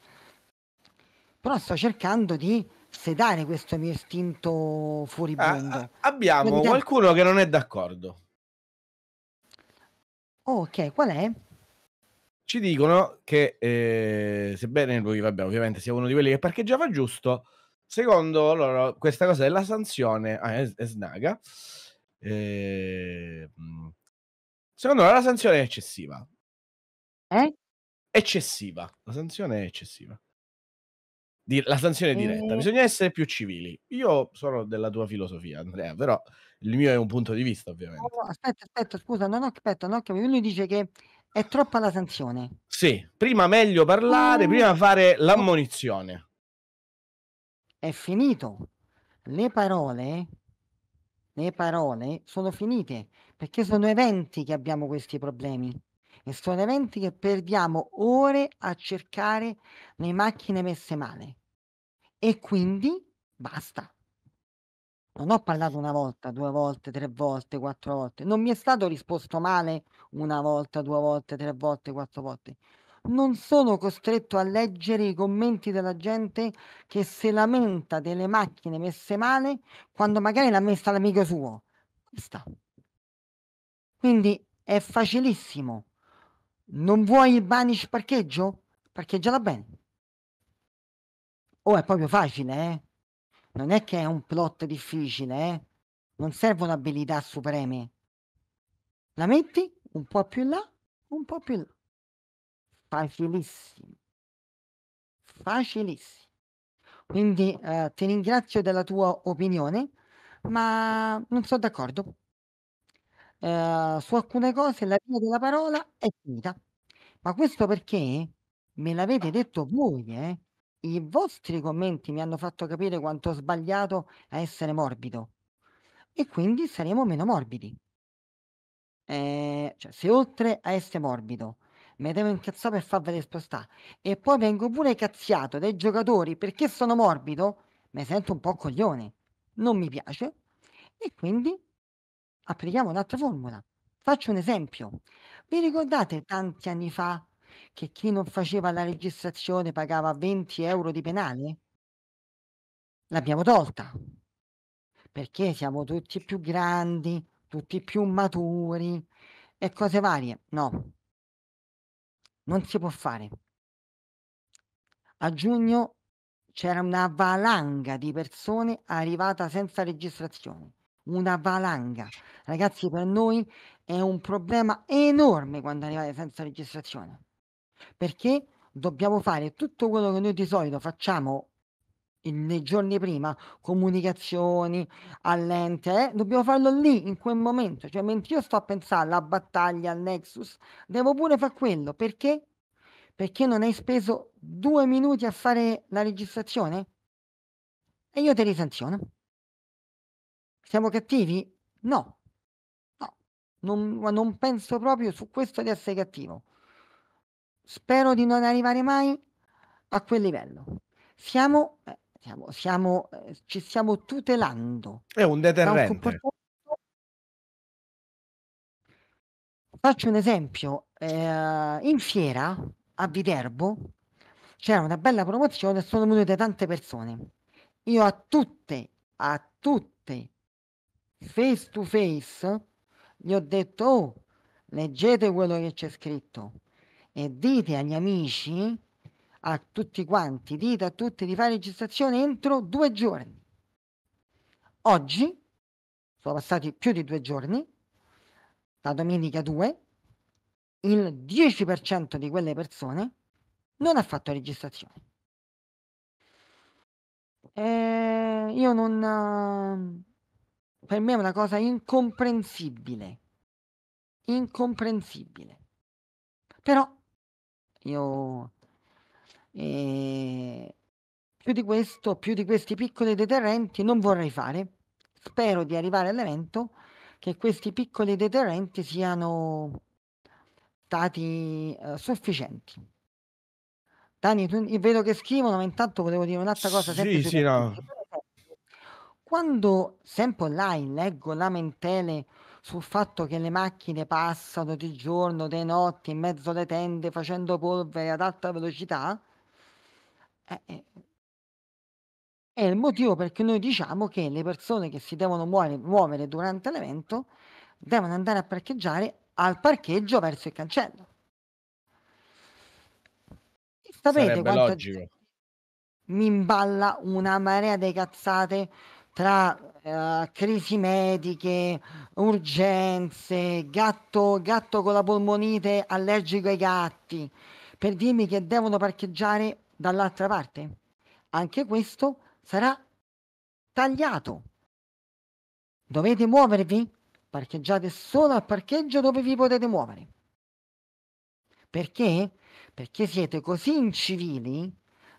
Però sto cercando di sedare questo mio istinto furibondo. Ah, ah abbiamo Quindi, qualcuno che non è d'accordo. Oh, ok, qual è? ci dicono che eh, sebbene lui, vabbè, ovviamente sia uno di quelli che parcheggiava giusto, secondo loro questa cosa della sanzione ah, è, è snaga. Eh, secondo loro la sanzione è eccessiva. Eh? Eccessiva. La sanzione è eccessiva. Di, la sanzione è diretta. Eh. Bisogna essere più civili. Io sono della tua filosofia, Andrea, però il mio è un punto di vista, ovviamente. No, oh, no, aspetta, aspetta, scusa, no, no, aspetta, no, lui dice che è troppa la sanzione. Sì, prima meglio parlare, mm. prima fare l'ammonizione. È finito. Le parole, le parole sono finite perché sono eventi che abbiamo questi problemi e sono eventi che perdiamo ore a cercare le macchine messe male. E quindi basta. Non ho parlato una volta, due volte, tre volte, quattro volte. Non mi è stato risposto male una volta, due volte, tre volte, quattro volte. Non sono costretto a leggere i commenti della gente che si lamenta delle macchine messe male quando magari l'ha messa l'amico suo. Basta. Quindi è facilissimo. Non vuoi il banish parcheggio? Parcheggiala bene. Oh, è proprio facile, eh? Non è che è un plot difficile, eh? Non servono abilità supreme. La metti un po' più in là, un po' più in là. Facilissimo. Facilissimo. Quindi eh, ti ringrazio della tua opinione, ma non sono d'accordo. Eh, su alcune cose la via della parola è finita. Ma questo perché me l'avete detto voi, eh? i vostri commenti mi hanno fatto capire quanto ho sbagliato a essere morbido e quindi saremo meno morbidi. Eh, cioè, se oltre a essere morbido mi devo incazzare per farvele spostare e poi vengo pure cazziato dai giocatori perché sono morbido, mi sento un po' coglione, non mi piace e quindi applichiamo un'altra formula. Faccio un esempio. Vi ricordate tanti anni fa che chi non faceva la registrazione pagava 20 euro di penale? L'abbiamo tolta perché siamo tutti più grandi, tutti più maturi e cose varie. No, non si può fare. A giugno c'era una valanga di persone arrivata senza registrazione. Una valanga. Ragazzi, per noi è un problema enorme quando arrivate senza registrazione perché dobbiamo fare tutto quello che noi di solito facciamo in, nei giorni prima, comunicazioni all'ente, eh, dobbiamo farlo lì in quel momento, cioè mentre io sto a pensare alla battaglia, al Nexus, devo pure fare quello, perché? Perché non hai speso due minuti a fare la registrazione? E io te li sanziono. Siamo cattivi? No, no, non, non penso proprio su questo di essere cattivo spero di non arrivare mai a quel livello. Siamo, eh, siamo, siamo eh, ci stiamo tutelando. È un deterrente. Un Faccio un esempio. Eh, in fiera a Viterbo c'era una bella promozione, sono venute tante persone. Io a tutte, a tutte, face to face, gli ho detto, oh, leggete quello che c'è scritto e dite agli amici, a tutti quanti, dite a tutti di fare registrazione entro due giorni. Oggi sono passati più di due giorni, da domenica 2, il 10% di quelle persone non ha fatto registrazione. Eh, io non... Per me è una cosa incomprensibile. Incomprensibile. Però io eh, più di questo, più di questi piccoli deterrenti non vorrei fare. Spero di arrivare all'evento che questi piccoli deterrenti siano stati eh, sufficienti. Dani, tu, vedo che scrivono, ma intanto volevo dire un'altra cosa. Sì, sì, no. Quando sempre online leggo lamentele sul fatto che le macchine passano di giorno, di notte, in mezzo alle tende, facendo polvere ad alta velocità, eh, eh. è il motivo perché noi diciamo che le persone che si devono muovere, muovere durante l'evento devono andare a parcheggiare al parcheggio verso il cancello. sapete quanto logico. mi imballa una marea di cazzate tra eh, crisi mediche, urgenze, gatto, gatto con la polmonite allergico ai gatti, per dirmi che devono parcheggiare dall'altra parte. Anche questo sarà tagliato. Dovete muovervi? Parcheggiate solo al parcheggio dove vi potete muovere. Perché? Perché siete così incivili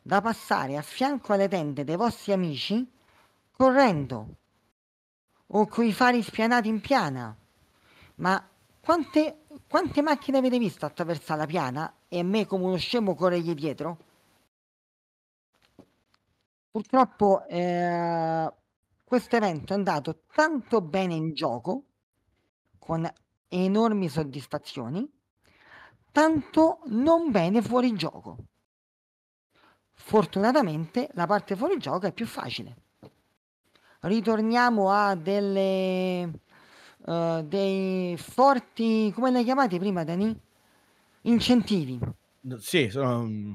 da passare a fianco alle tende dei vostri amici correndo o coi fari spianati in piana. Ma quante, quante macchine avete visto attraversare la piana e a me come uno scemo corregli dietro? Purtroppo eh, questo evento è andato tanto bene in gioco, con enormi soddisfazioni, tanto non bene fuori gioco. Fortunatamente la parte fuori gioco è più facile ritorniamo a delle, uh, dei forti, come le chiamate prima Dani? Incentivi. No, sì, sono... Mm,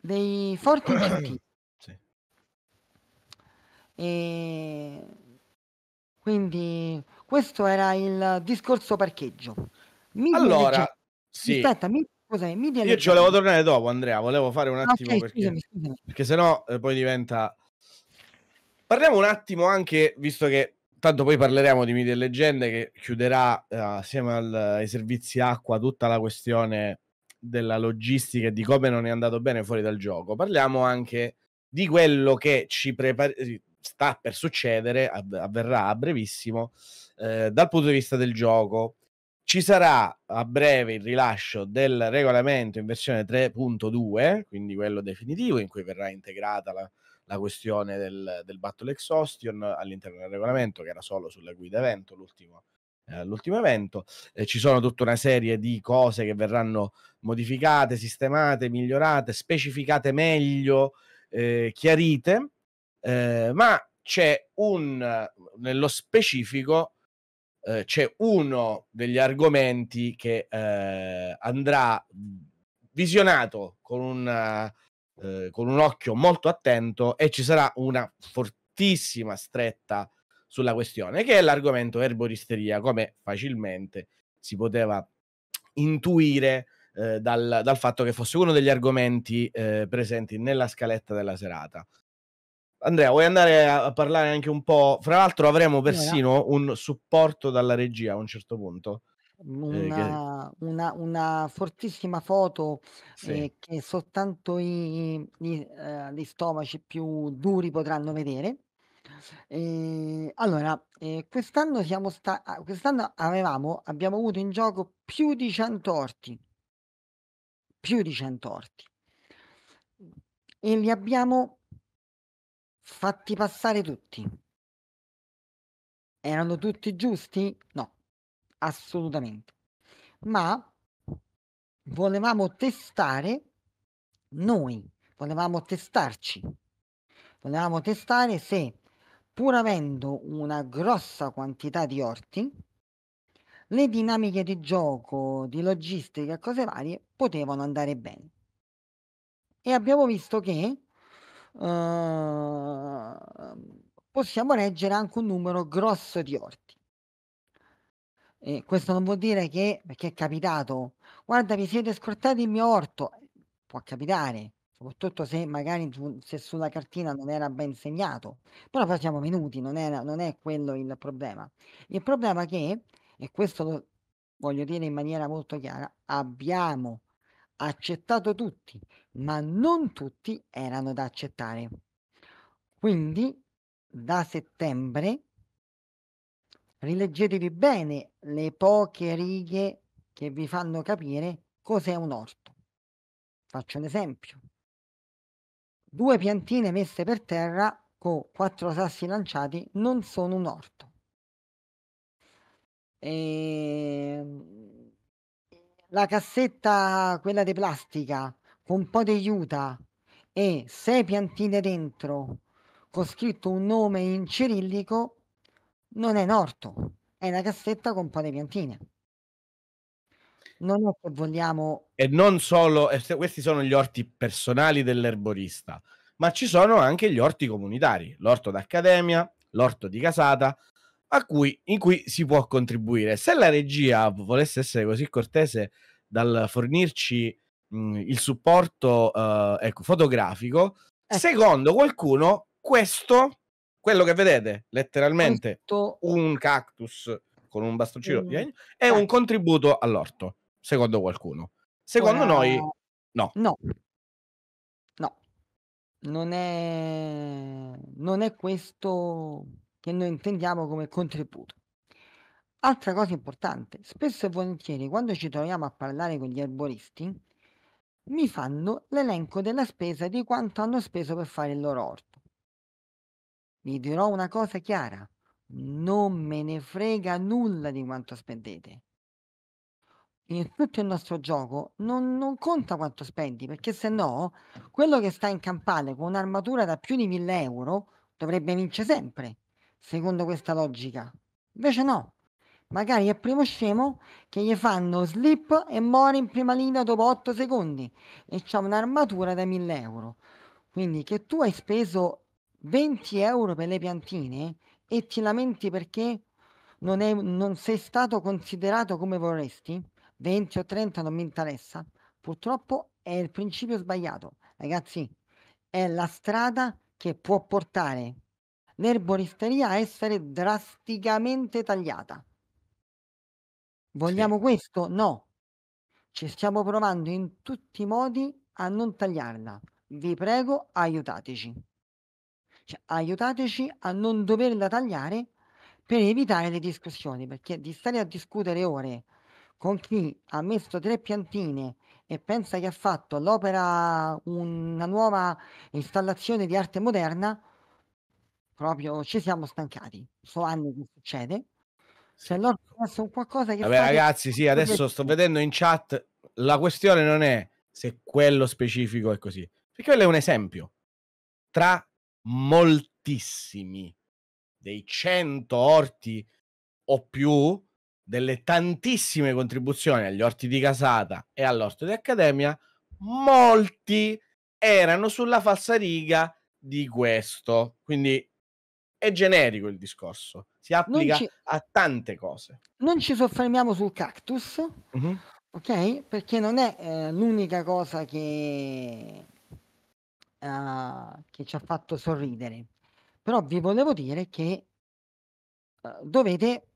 dei forti incentivi. sì. E quindi questo era il discorso parcheggio. Mi allora, dilegge... sì. Aspetta, mi scusami, mi Io ci volevo tornare dopo Andrea, volevo fare un ah, attimo okay, perché, scusami, scusami. perché sennò eh, poi diventa Parliamo un attimo anche, visto che tanto poi parleremo di Midi e Leggende che chiuderà eh, assieme al, ai servizi acqua tutta la questione della logistica e di come non è andato bene fuori dal gioco. Parliamo anche di quello che ci prepara sta per succedere, avverrà a brevissimo, eh, dal punto di vista del gioco. Ci sarà a breve il rilascio del regolamento in versione 3.2, quindi quello definitivo, in cui verrà integrata la la questione del, del Battle Exhaustion all'interno del regolamento, che era solo sulle guide evento, l'ultimo, eh, l'ultimo evento. Eh, ci sono tutta una serie di cose che verranno modificate, sistemate, migliorate, specificate meglio, eh, chiarite, eh, ma c'è un, nello specifico, eh, c'è uno degli argomenti che eh, andrà visionato con una eh, con un occhio molto attento e ci sarà una fortissima stretta sulla questione, che è l'argomento erboristeria, come facilmente si poteva intuire eh, dal, dal, fatto che fosse uno degli argomenti eh, presenti nella scaletta della serata. Andrea, vuoi andare a parlare anche un po'? Fra l'altro avremo persino un supporto dalla regia a un certo punto eh, una, una, una fortissima foto Sì. eh, che soltanto i- gli, eh, gli stomaci più duri potranno vedere. Ehm, allora, eh, quest'anno siamo sta ah, quest'anno avevamo abbiamo avuto in gioco più di 100 orti. Più di 100 orti. E li abbiamo fatti passare tutti. Erano tutti giusti? No assolutamente. Ma volevamo testare noi, volevamo testarci, volevamo testare se pur avendo una grossa quantità di orti, le dinamiche di gioco, di logistica e cose varie potevano andare bene. E abbiamo visto che eh, possiamo reggere anche un numero grosso di orti. Eh, questo non vuol dire che, perché è capitato, guarda vi siete scortati il mio orto, può capitare, soprattutto se magari se sulla cartina non era ben segnato, però poi siamo venuti, non, era- non è quello il problema. Il problema è che, e questo lo voglio dire in maniera molto chiara, abbiamo accettato tutti, ma non tutti erano da accettare. Quindi da settembre rileggetevi bene le poche righe che vi fanno capire cos'è un orto. Faccio un esempio. Due piantine messe per terra con quattro sassi lanciati non sono un orto. E... Ehm, la cassetta, quella di plastica, con un po' di aiuta e sei piantine dentro, con scritto un nome in cirillico, non è un orto, è una cassetta con pane piantine. Non è che vogliamo... E non solo, questi sono gli orti personali dell'erborista, ma ci sono anche gli orti comunitari, l'orto d'accademia, l'orto di casata, cui, in cui si può contribuire. Se la regia volesse essere così cortese dal fornirci mh, mm, il supporto eh, ecco, fotografico, ecco. secondo qualcuno questo quello che vedete, letteralmente, Questo... un cactus con un bastoncino mm. di... è un eh. contributo all'orto, secondo qualcuno. Secondo Ora... noi, no. No. No. Non è... non è questo che noi intendiamo come contributo. Altra cosa importante, spesso e volentieri quando ci troviamo a parlare con gli erboristi, mi fanno l'elenco della spesa di quanto hanno speso per fare il loro orto vi dirò una cosa chiara, non me ne frega nulla di quanto spendete. In tutto il nostro gioco non, non conta quanto spendi, perché se no quello che sta in campale con un'armatura da più di 1000 euro dovrebbe vincere sempre, secondo questa logica. Invece no, magari è primo scemo che gli fanno slip e muore in prima linea dopo 8 secondi e c'ha un'armatura da 1000 euro. Quindi che tu hai speso 20 euro per le piantine e ti lamenti perché non, è, non sei stato considerato come vorresti? 20 o 30 non mi interessa. Purtroppo è il principio sbagliato. Ragazzi, è la strada che può portare l'erboristeria a essere drasticamente tagliata. Vogliamo sì. questo? No. Ci stiamo provando in tutti i modi a non tagliarla. Vi prego, aiutateci. Cioè, aiutateci a non doverla tagliare per evitare le discussioni, perché di stare a discutere ore con chi ha messo tre piantine e pensa che ha fatto all'opera una nuova installazione di arte moderna, proprio ci siamo stancati. So anni che succede. Se fosse un qualcosa che... Vabbè ragazzi, sì, adesso sto vedendo in chat, la questione non è se quello specifico è così, perché quello è un esempio tra moltissimi dei 100 orti o più delle tantissime contribuzioni agli orti di casata e all'orto di accademia, molti erano sulla falsariga di questo. Quindi è generico il discorso, si applica ci... a tante cose. Non ci soffermiamo sul cactus, mm-hmm. ok? Perché non è eh, l'unica cosa che uh, che ci ha fatto sorridere. Però vi volevo dire che uh, dovete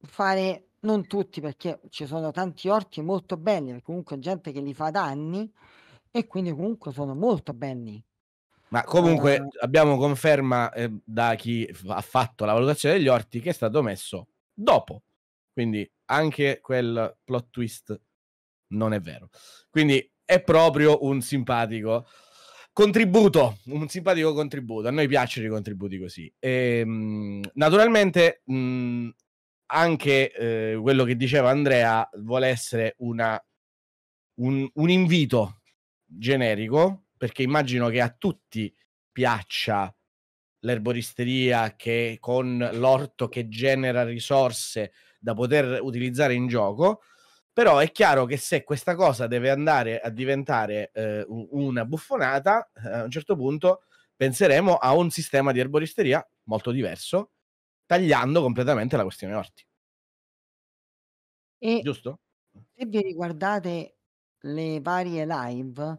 fare, non tutti perché ci sono tanti orti molto belli, comunque gente che li fa da anni e quindi comunque sono molto belli. Ma comunque uh, abbiamo conferma eh, da chi ha fatto la valutazione degli orti che è stato messo dopo. Quindi anche quel plot twist non è vero. Quindi è proprio un simpatico. Contributo, un simpatico contributo. A noi piacciono i contributi così. E, ehm, naturalmente, mh, anche eh, quello che diceva Andrea vuole essere una, un, un, invito generico, perché immagino che a tutti piaccia l'erboristeria che con l'orto che genera risorse da poter utilizzare in gioco, però è chiaro che se questa cosa deve andare a diventare eh, una buffonata, eh, a un certo punto penseremo a un sistema di erboristeria molto diverso, tagliando completamente la questione orti. E Giusto? Se vi riguardate le varie live,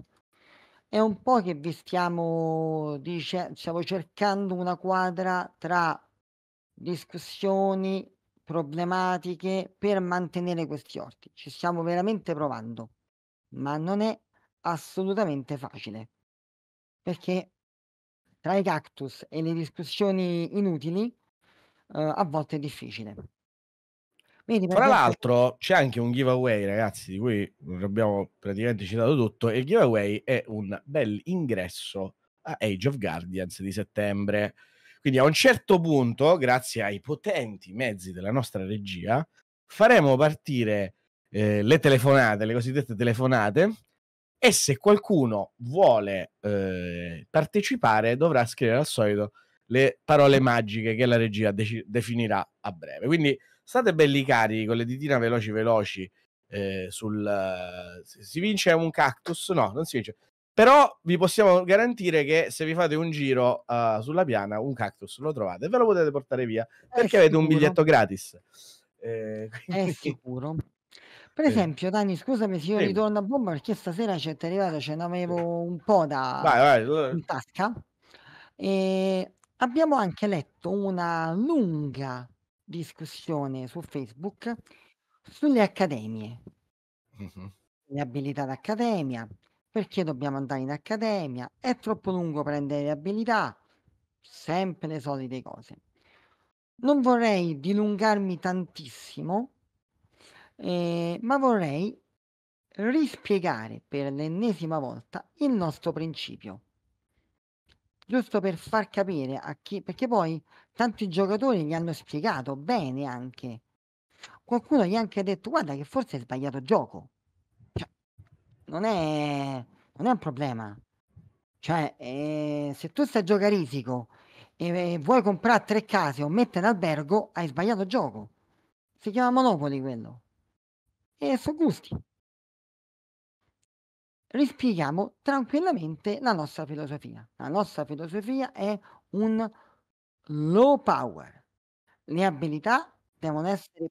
è un po' che vi stiamo, dice, stiamo cercando una quadra tra discussioni problematiche per mantenere questi orti. Ci stiamo veramente provando, ma non è assolutamente facile perché tra i cactus e le discussioni inutili eh, a volte è difficile. Quindi, tra l'altro che... c'è anche un giveaway ragazzi di cui abbiamo praticamente citato tutto e il giveaway è un bel ingresso a Age of Guardians di settembre quindi a un certo punto, grazie ai potenti mezzi della nostra regia, faremo partire eh, le telefonate, le cosiddette telefonate, e se qualcuno vuole eh, partecipare dovrà scrivere al solito le parole magiche che la regia dec- definirà a breve. Quindi state belli cari con le ditine veloci veloci. Eh, sul, eh, si vince un cactus? No, non si vince. Però vi possiamo garantire che se vi fate un giro uh, sulla piana, un cactus lo trovate e ve lo potete portare via eh, perché avete un biglietto gratis. Eh, eh quindi... È sicuro. Per esempio, Dani, scusami se io sì. ritorno a bomba perché stasera c'è arrivato, ce n'avevo un po' da vai, vai. in tasca. E abbiamo anche letto una lunga discussione su Facebook sulle accademie, mm-hmm. le abilità d'accademia, perché dobbiamo andare in accademia, è troppo lungo prendere le abilità, sempre le solite cose. Non vorrei dilungarmi tantissimo, eh, ma vorrei rispiegare per l'ennesima volta il nostro principio. Giusto per far capire a chi, perché poi tanti giocatori gli hanno spiegato bene anche. Qualcuno gli ha anche detto guarda che forse hai sbagliato gioco non è, non è un problema. Cioè, eh, se tu stai a giocare risico e, e vuoi comprare tre case o mettere in albergo, hai sbagliato gioco. Si chiama Monopoli quello. E sono gusti. Rispieghiamo tranquillamente la nostra filosofia. La nostra filosofia è un low power. Le abilità devono essere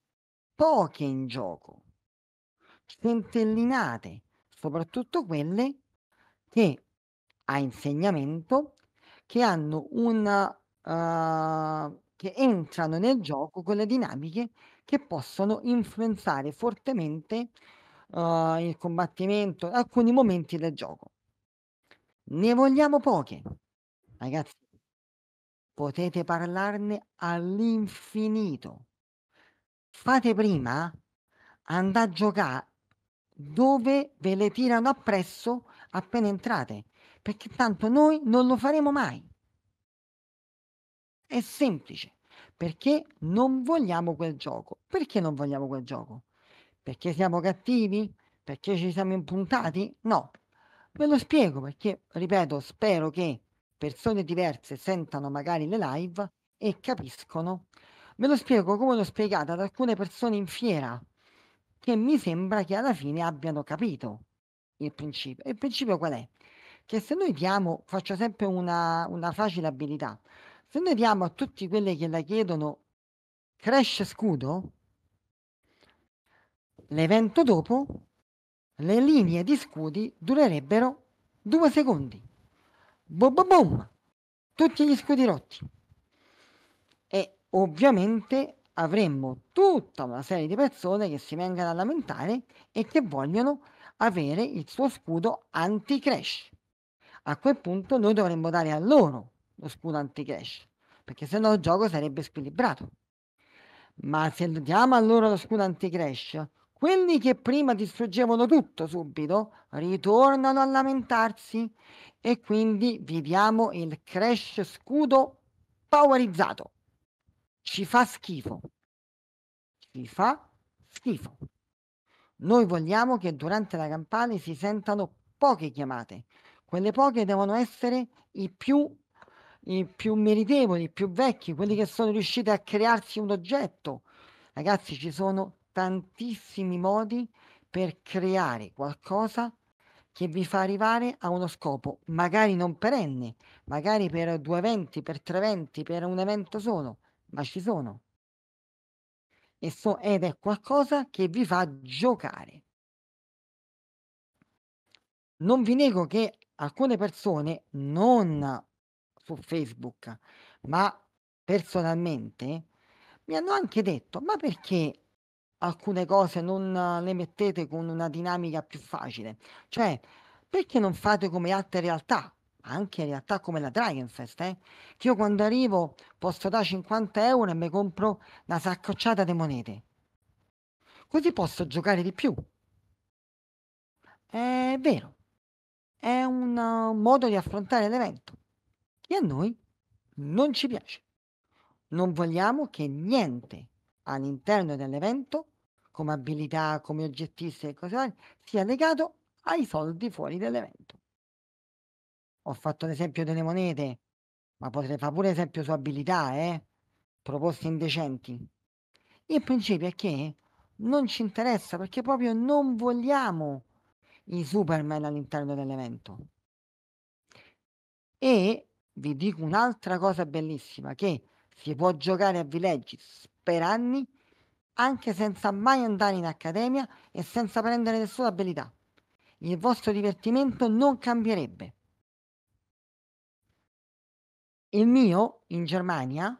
poche in gioco, centellinate, soprattutto quelle che a insegnamento che hanno una uh, eh, che entrano nel gioco con le dinamiche che possono influenzare fortemente uh, il combattimento, alcuni momenti del gioco. Ne vogliamo poche, ragazzi. Potete parlarne all'infinito. Fate prima, andate a giocare dove ve le tirano appresso appena entrate, perché tanto noi non lo faremo mai. È semplice, perché non vogliamo quel gioco. Perché non vogliamo quel gioco? Perché siamo cattivi? Perché ci siamo impuntati? No, ve lo spiego perché, ripeto, spero che persone diverse sentano magari le live e capiscono. Ve lo spiego come l'ho spiegata ad alcune persone in fiera che mi sembra che alla fine abbiano capito il principio. Il principio qual è? Che se noi diamo, faccio sempre una, una facile abilità, se noi diamo a tutti quelli che la chiedono crash scudo, l'evento dopo, le linee di scudi durerebbero due secondi. Boom, boom, boom. Tutti gli scudi rotti. E ovviamente avremmo tutta una serie di persone che si vengono a lamentare e che vogliono avere il suo scudo anti-crash. A quel punto noi dovremmo dare a loro lo scudo anti-crash, perché sennò il gioco sarebbe squilibrato. Ma se diamo a loro lo scudo anti-crash, quelli che prima distruggevano tutto subito ritornano a lamentarsi e quindi vi diamo il crash scudo powerizzato ci fa schifo. Ci fa schifo. Noi vogliamo che durante la campagna si sentano poche chiamate. Quelle poche devono essere i più, i più meritevoli, i più vecchi, quelli che sono riusciti a crearsi un oggetto. Ragazzi, ci sono tantissimi modi per creare qualcosa che vi fa arrivare a uno scopo, magari non perenne, magari per due eventi, per tre eventi, per un evento solo, ma ci sono. E so, ed è qualcosa che vi fa giocare. Non vi nego che alcune persone, non su Facebook, ma personalmente, mi hanno anche detto, ma perché alcune cose non le mettete con una dinamica più facile? Cioè, perché non fate come altre realtà? anche in realtà come la Dragonfest, eh, che io quando arrivo posso dare 50 euro e mi compro una saccocciata di monete. Così posso giocare di più. È vero, è un uh, modo di affrontare l'evento e a noi non ci piace. Non vogliamo che niente all'interno dell'evento, come abilità, come oggettisti e cose varie, sia legato ai soldi fuori dell'evento. Ho fatto l'esempio delle monete, ma potrei fare pure esempio su abilità, eh? Proposte indecenti. Il principio è che non ci interessa perché proprio non vogliamo i Superman all'interno dell'evento. E vi dico un'altra cosa bellissima, che si può giocare a Villages per anni anche senza mai andare in accademia e senza prendere nessuna abilità. Il vostro divertimento non cambierebbe. Il mio in Germania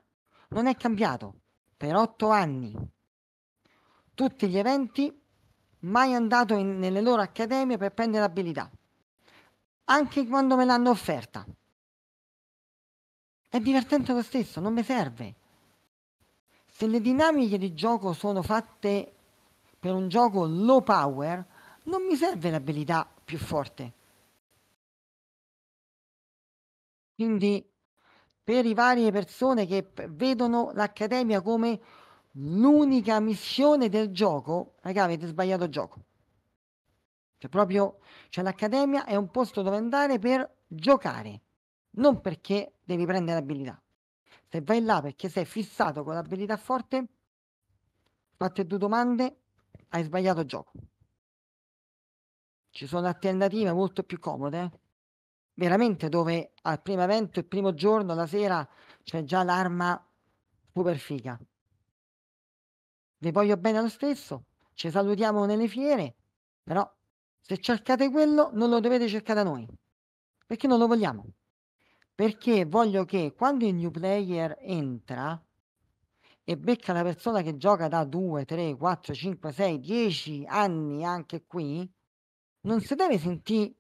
non è cambiato per otto anni. Tutti gli eventi, mai andato in, nelle loro accademie per prendere abilità, anche quando me l'hanno offerta. È divertente lo stesso, non mi serve. Se le dinamiche di gioco sono fatte per un gioco low power, non mi serve l'abilità più forte. Quindi per i varie persone che vedono l'accademia come l'unica missione del gioco, raga, avete sbagliato gioco. Cioè proprio, cioè l'accademia è un posto dove andare per giocare, non perché devi prendere abilità. Se vai là perché sei fissato con l'abilità forte, fatte due domande, hai sbagliato gioco. Ci sono alternative molto più comode, eh? veramente dove al primo evento, il primo giorno, la sera, c'è già l'arma super figa. Vi voglio bene lo stesso, ci salutiamo nelle fiere, però se cercate quello non lo dovete cercare da noi, perché non lo vogliamo. Perché voglio che quando il new player entra e becca la persona che gioca da 2, 3, 4, 5, 6, 10 anni anche qui, non si deve sentire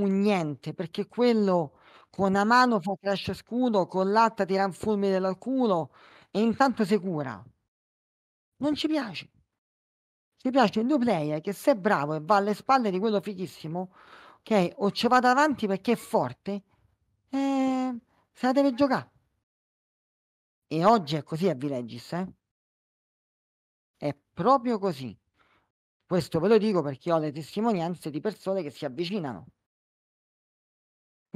un niente, perché quello con una mano fa crescere scudo, con l'altra tira un fulmine dal culo e intanto si cura. Non ci piace. Ci piace il due player che se è bravo e va alle spalle di quello fighissimo, ok, o ci va davanti perché è forte, eh, se la deve giocare. E oggi è così a Vileggis, eh? È proprio così. Questo ve lo dico perché ho le testimonianze di persone che si avvicinano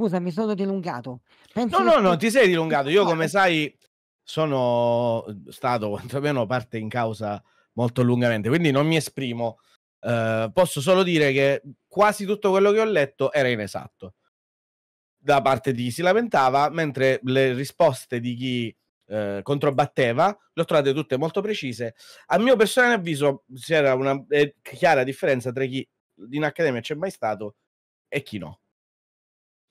Scusa, mi sono dilungato. Penso no, no, che... non ti sei dilungato. Io, come sai, sono stato quantomeno parte in causa molto lungamente, quindi non mi esprimo. Uh, posso solo dire che quasi tutto quello che ho letto era inesatto. Da parte di chi si lamentava, mentre le risposte di chi eh, controbatteva, le ho trovate tutte molto precise. A mio personale avviso c'era una eh, chiara differenza tra chi in accademia c'è mai stato e chi no.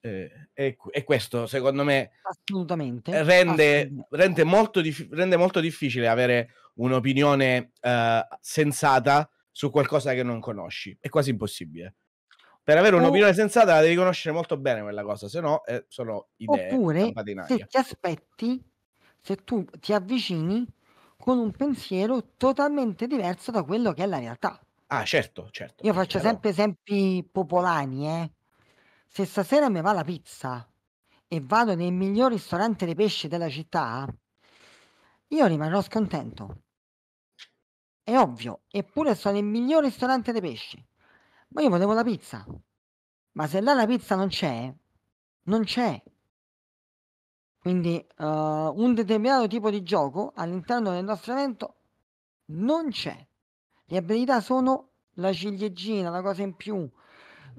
Eh, e, e, questo secondo me assolutamente rende, assolutamente. Rende, molto dif- rende, molto, difficile avere un'opinione eh, sensata su qualcosa che non conosci, è quasi impossibile. Per avere un'opinione sensata la devi conoscere molto bene quella cosa, se no eh, sono idee. Oppure se ti aspetti, se tu ti avvicini con un pensiero totalmente diverso da quello che è la realtà. Ah certo, certo. Io faccio certo. sempre esempi popolani, eh se stasera mi va la pizza e vado nel miglior ristorante dei pesci della città, io rimarrò scontento. È ovvio, eppure sono il miglior ristorante dei pesci. Ma io volevo la pizza. Ma se là la pizza non c'è, non c'è. Quindi uh, un determinato tipo di gioco all'interno del nostro evento non c'è. Le abilità sono la ciliegina, la cosa in più,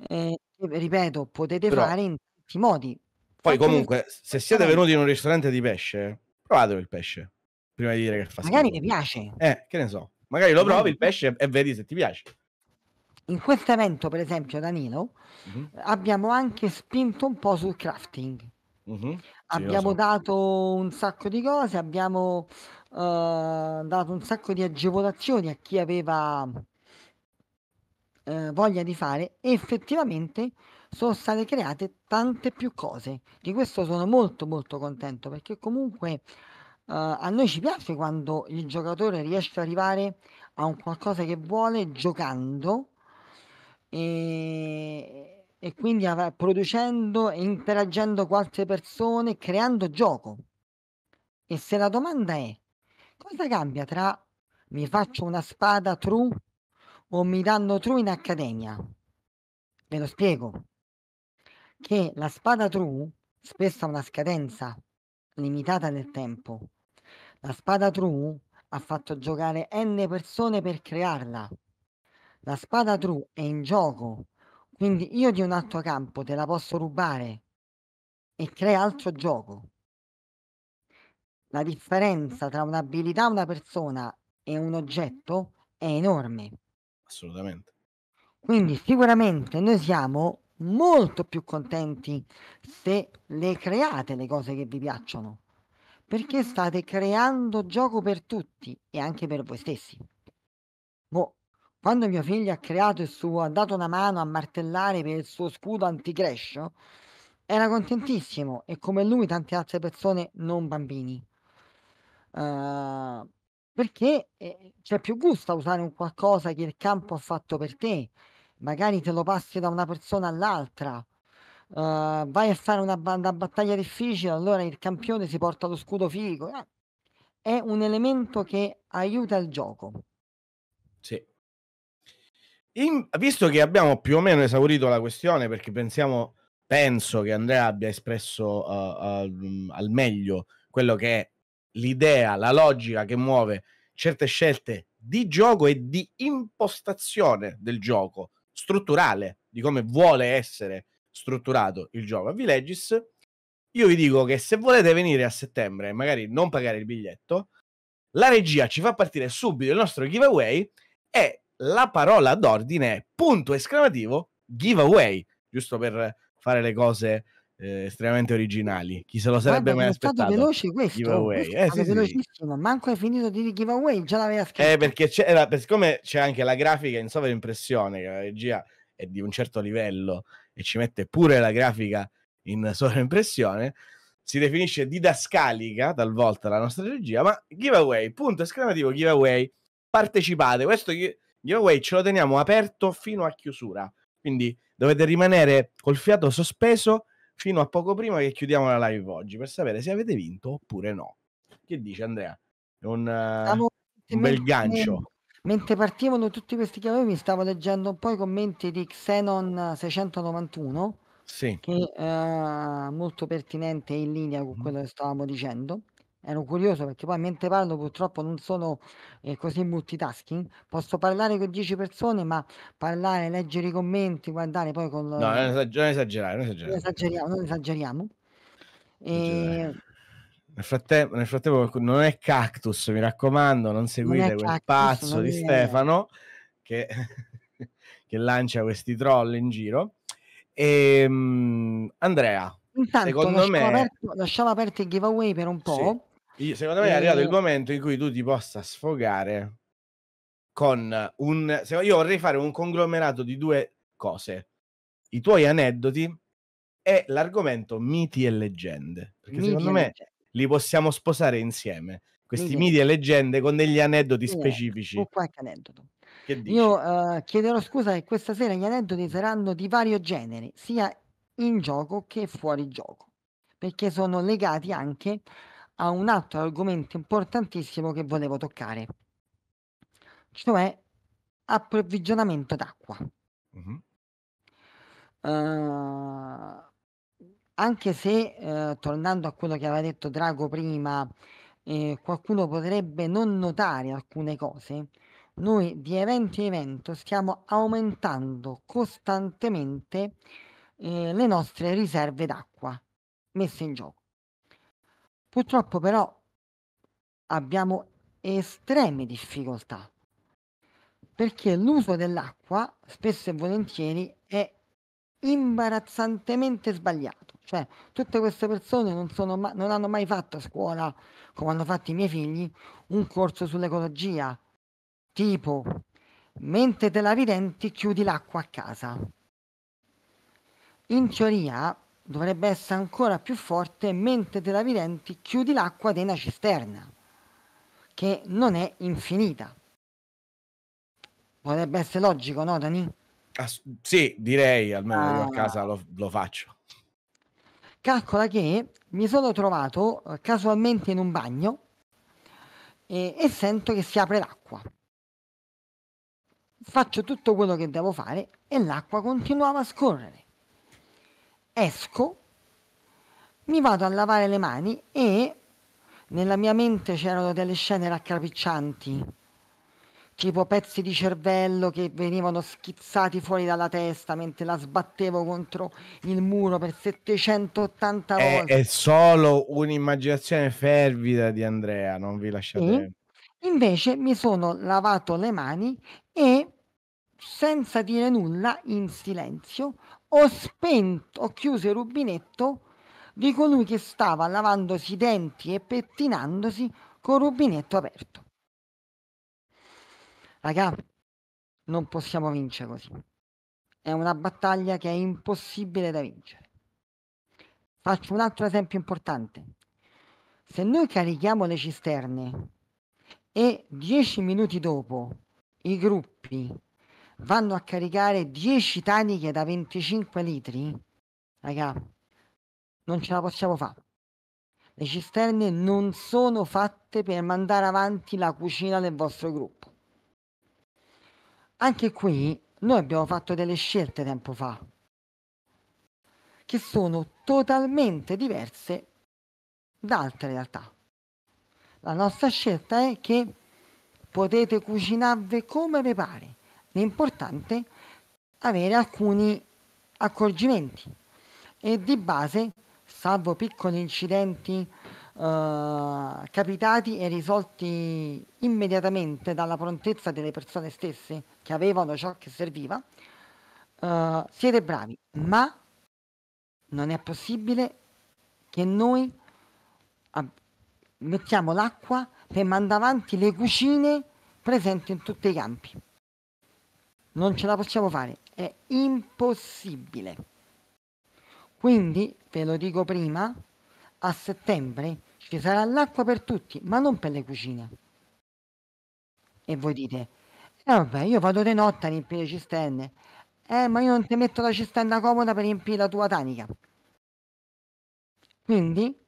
eh, ripeto, potete Però... fare in tutti i modi. Poi comunque, se siete venuti in un ristorante di pesce, provatelo il pesce prima di dire che fa Magari ti piace. Eh, che ne so. Magari lo provi il pesce e vedi se ti piace. In questo evento, per esempio, Danilo, mm-hmm. abbiamo anche spinto un po' sul crafting. Mm-hmm. abbiamo sì, so. dato un sacco di cose, abbiamo uh, dato un sacco di agevolazioni a chi aveva eh, voglia di fare, effettivamente sono state create tante più cose. Di questo sono molto molto contento perché comunque Uh, a noi ci piace quando il giocatore riesce ad arrivare a un qualcosa che vuole giocando e, e quindi av- producendo e interagendo con altre persone, creando gioco. E se la domanda è cosa cambia tra mi faccio una spada true o mi danno True in Accademia. Ve lo spiego. Che la spada True spesso ha una scadenza limitata nel tempo. La spada True ha fatto giocare n persone per crearla. La spada True è in gioco, quindi io di un altro campo te la posso rubare e crea altro gioco. La differenza tra un'abilità, una persona e un oggetto è enorme assolutamente. Quindi sicuramente noi siamo molto più contenti se le create le cose che vi piacciono, perché mm-hmm. state creando gioco per tutti e anche per voi stessi. Boh, quando mio figlio ha creato il suo, ha dato una mano a martellare per il suo scudo anticrash, era contentissimo e come lui tante altre persone non bambini. Uh, perché eh, c'è più gusto a usare un qualcosa che il campo ha fatto per te. Magari te lo passi da una persona all'altra. Uh, vai a fare una, una, battaglia difficile, allora il campione si porta lo scudo figo. Eh, è un elemento che aiuta il gioco. Sì. In, visto che abbiamo più o meno esaurito la questione, perché pensiamo, penso che Andrea abbia espresso uh, uh, al meglio quello che è l'idea, la logica che muove certe scelte di gioco e di impostazione del gioco strutturale, di come vuole essere strutturato il gioco a Villages. Io vi dico che se volete venire a settembre e magari non pagare il biglietto, la regia ci fa partire subito il nostro giveaway e la parola d'ordine è punto esclamativo giveaway, giusto per fare le cose eh, estremamente originali. Chi se lo sarebbe Guarda, mai aspettato? È stato veloce questo. è Eh, sì, velocissimo, sì. manco hai finito di dire giveaway, già l'aveva scritto. Eh, perché c'era, per, siccome c'è anche la grafica in sovraimpressione, che la regia è di un certo livello e ci mette pure la grafica in sovraimpressione, si definisce didascalica talvolta la nostra regia, ma giveaway, punto esclamativo giveaway, partecipate. Questo giveaway ce lo teniamo aperto fino a chiusura. Quindi dovete rimanere col fiato sospeso fino a poco prima che chiudiamo la live oggi per sapere se avete vinto oppure no. Che dice Andrea? È un, stavo, un bel gancio. Mentre partivano tutti questi chiavi, mi stavo leggendo un po' i commenti di Xenon 691. Sì. Che è eh, molto pertinente in linea con mm. quello che stavamo dicendo ero curioso perché poi mentre parlo purtroppo non sono eh, così multitasking, posso parlare con 10 persone, ma parlare, leggere i commenti, guardare poi con... No, non, esager- non esagerare, non esagerare. Non esageriamo. Non esageriamo. e... Ehm nel frattempo, nel frattempo, non è Cactus, mi raccomando, non seguite non quel cactus, pazzo di Stefano che, che, lancia questi troll in giro. E, um, Andrea, Intanto secondo lasciamo me... Aperto, lasciamo aperto il giveaway per un po'. Sì Secondo me è arrivato il ehm momento in cui tu ti possa sfogare con un... Io vorrei fare un conglomerato di due cose. I tuoi aneddoti e l'argomento miti e leggende. Perché miti secondo me li possiamo sposare insieme, questi miti, miti e leggende, con degli aneddoti sì, specifici. Ho qualche aneddoto. Io uh, chiederò scusa che questa sera gli aneddoti saranno di vario genere, sia in gioco che fuori gioco, perché sono legati anche a un altro argomento importantissimo che volevo toccare, cioè approvvigionamento d'acqua. Mm-hmm. Uh, anche se, uh, tornando a quello che aveva detto Drago prima, eh, qualcuno potrebbe non notare alcune cose, noi di evento in evento stiamo aumentando costantemente eh, le nostre riserve d'acqua messe in gioco. Purtroppo però abbiamo estreme difficoltà perché l'uso dell'acqua spesso e volentieri è imbarazzantemente sbagliato. Cioè, tutte queste persone non, ma- non, hanno mai fatto a scuola, come hanno fatto i miei figli, un corso sull'ecologia, tipo, mentre te la i chiudi l'acqua a casa. In teoria, dovrebbe essere ancora più forte mentre te lavi i chiudi l'acqua di una cisterna che non è infinita. Potrebbe essere logico, no Dani? Ah, sì, direi, almeno ah. a casa lo, lo faccio. Calcola che mi sono trovato eh, casualmente in un bagno e, e, sento che si apre l'acqua. Faccio tutto quello che devo fare e l'acqua continuava a scorrere esco, mi vado a lavare le mani e nella mia mente c'erano delle scene raccapriccianti, tipo pezzi di cervello che venivano schizzati fuori dalla testa mentre la sbattevo contro il muro per 780 è, volte. È solo un'immaginazione fervida di Andrea, non vi lasciate. E invece mi sono lavato le mani e senza dire nulla, in silenzio, ho spento, ho chiuso il rubinetto di colui che stava lavandosi i denti e pettinandosi col rubinetto aperto. Raga, non possiamo vincere così. È una battaglia che è impossibile da vincere. Faccio un altro esempio importante. Se noi carichiamo le cisterne e dieci minuti dopo i gruppi vanno a caricare 10 taniche da 25 litri, raga, non ce la possiamo fare. Le cisterne non sono fatte per mandare avanti la cucina del vostro gruppo. Anche qui noi abbiamo fatto delle scelte tempo fa, che sono totalmente diverse da altre realtà. La nostra scelta è che potete cucinarvi come vi pare è importante avere alcuni accorgimenti e di base, salvo piccoli incidenti eh, capitati e risolti immediatamente dalla prontezza delle persone stesse che avevano ciò che serviva, eh, siete bravi, ma non è possibile che noi mettiamo l'acqua per mandare avanti le cucine presenti in tutti i campi. Non ce la possiamo fare, è impossibile. Quindi, ve lo dico prima, a settembre ci sarà l'acqua per tutti, ma non per le cucine. E voi dite, eh vabbè, io vado di notte a riempire cisterne. Eh, ma io non ti metto la cisterna comoda per riempire la tua tanica. Quindi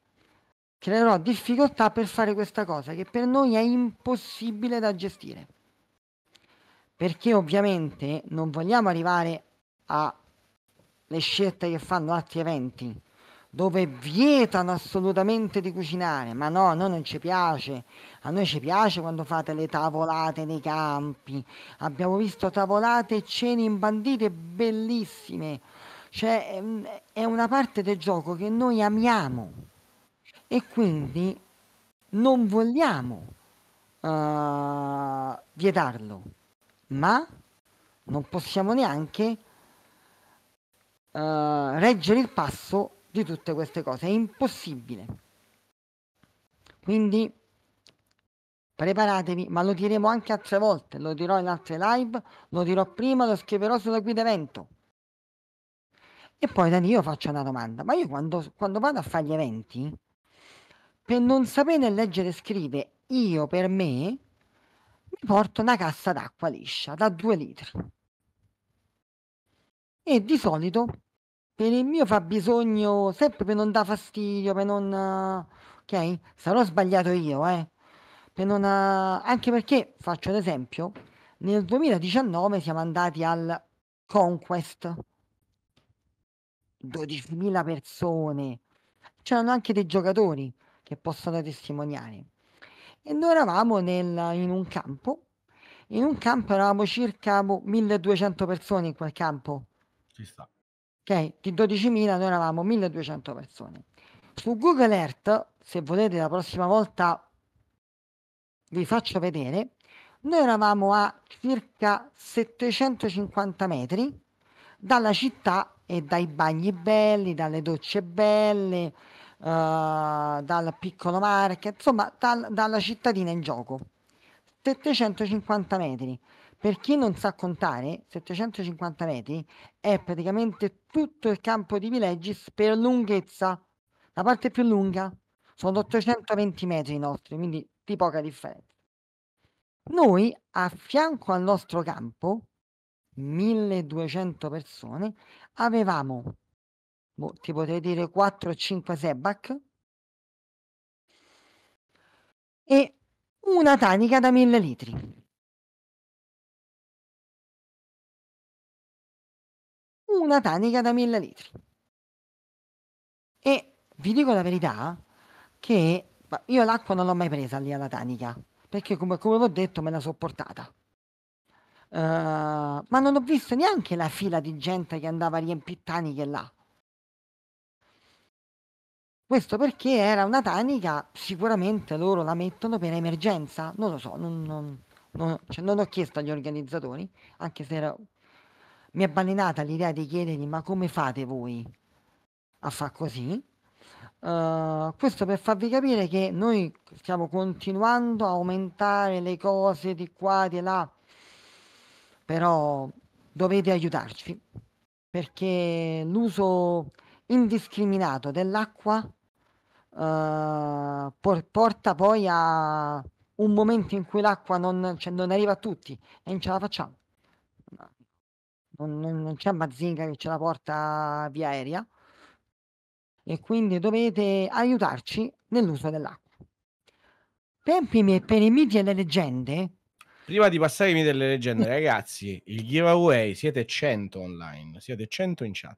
creerò difficoltà per fare questa cosa che per noi è impossibile da gestire perché ovviamente non vogliamo arrivare alle scelte che fanno altri eventi dove vietano assolutamente di cucinare, ma no, a noi non ci piace, a noi ci piace quando fate le tavolate nei campi, abbiamo visto tavolate e cene imbandite bellissime, cioè mm, è una parte del gioco che noi amiamo e quindi non vogliamo uh, vietarlo ma non possiamo neanche uh, reggere il passo di tutte queste cose, è impossibile. Quindi preparatevi, ma lo diremo anche altre volte, lo dirò in altre live, lo dirò prima, lo scriverò sulla guida evento. E poi Dani, io faccio una domanda, ma io quando, quando vado a fare gli eventi, per non sapere leggere e scrivere, io per me mi porto una cassa d'acqua liscia da due litri e di solito per il mio fabbisogno, sempre per non dare fastidio, per non... Eh, ok? Sarò sbagliato io, eh? Per non, eh, anche perché, faccio un esempio, nel 2019 siamo andati al Conquest, 12.000 persone, c'erano anche dei giocatori che possono testimoniare. E noi eravamo nel, in un campo, in un campo eravamo circa 1200 boh, persone in quel campo. Ci sta. Ok, di 12.000 noi eravamo 1200 persone. Su Google Earth, se volete la prossima volta vi faccio vedere, noi eravamo a circa 750 metri dalla città e dai bagni belli, dalle docce belle, eh, dal piccolo market, insomma dal, dalla cittadina in gioco. 750 metri. Per chi non sa contare, 750 metri è praticamente tutto il campo di Vileggis per lunghezza. La parte più lunga sono 820 metri nostri, quindi di poca differenza. Noi a fianco al nostro campo, 1200 persone, avevamo boh, ti potrei dire 4 o 5 sebac e una tanica da 1000 litri. Una tanica da 1000 litri. E vi dico la verità che io l'acqua non l'ho mai presa lì alla tanica, perché come, come ho detto me la sono portata. Uh, eh, ma non ho visto neanche la fila di gente che andava a riempire taniche là. Questo perché era una tanica, sicuramente loro la mettono per emergenza, non lo so, non, non- non- cioè, non ho chiesto agli organizzatori, anche se era- mi è balenata l'idea di chiedergli ma come fate voi a far così? Eh, questo per farvi capire che noi stiamo continuando a aumentare le cose di qua, e di là, però dovete aiutarci perché l'uso indiscriminato dell'acqua eh, por- porta poi a un momento in cui l'acqua non, cioè, non, arriva a tutti e non ce la facciamo. Non, non, non c'è Mazinga che ce la porta via aerea e quindi dovete aiutarci nell'uso dell'acqua. Tempimi per i miti e le leggende. Prima di passare ai miti e le leggende, ragazzi, il giveaway siete 100 online, siete 100 in chat.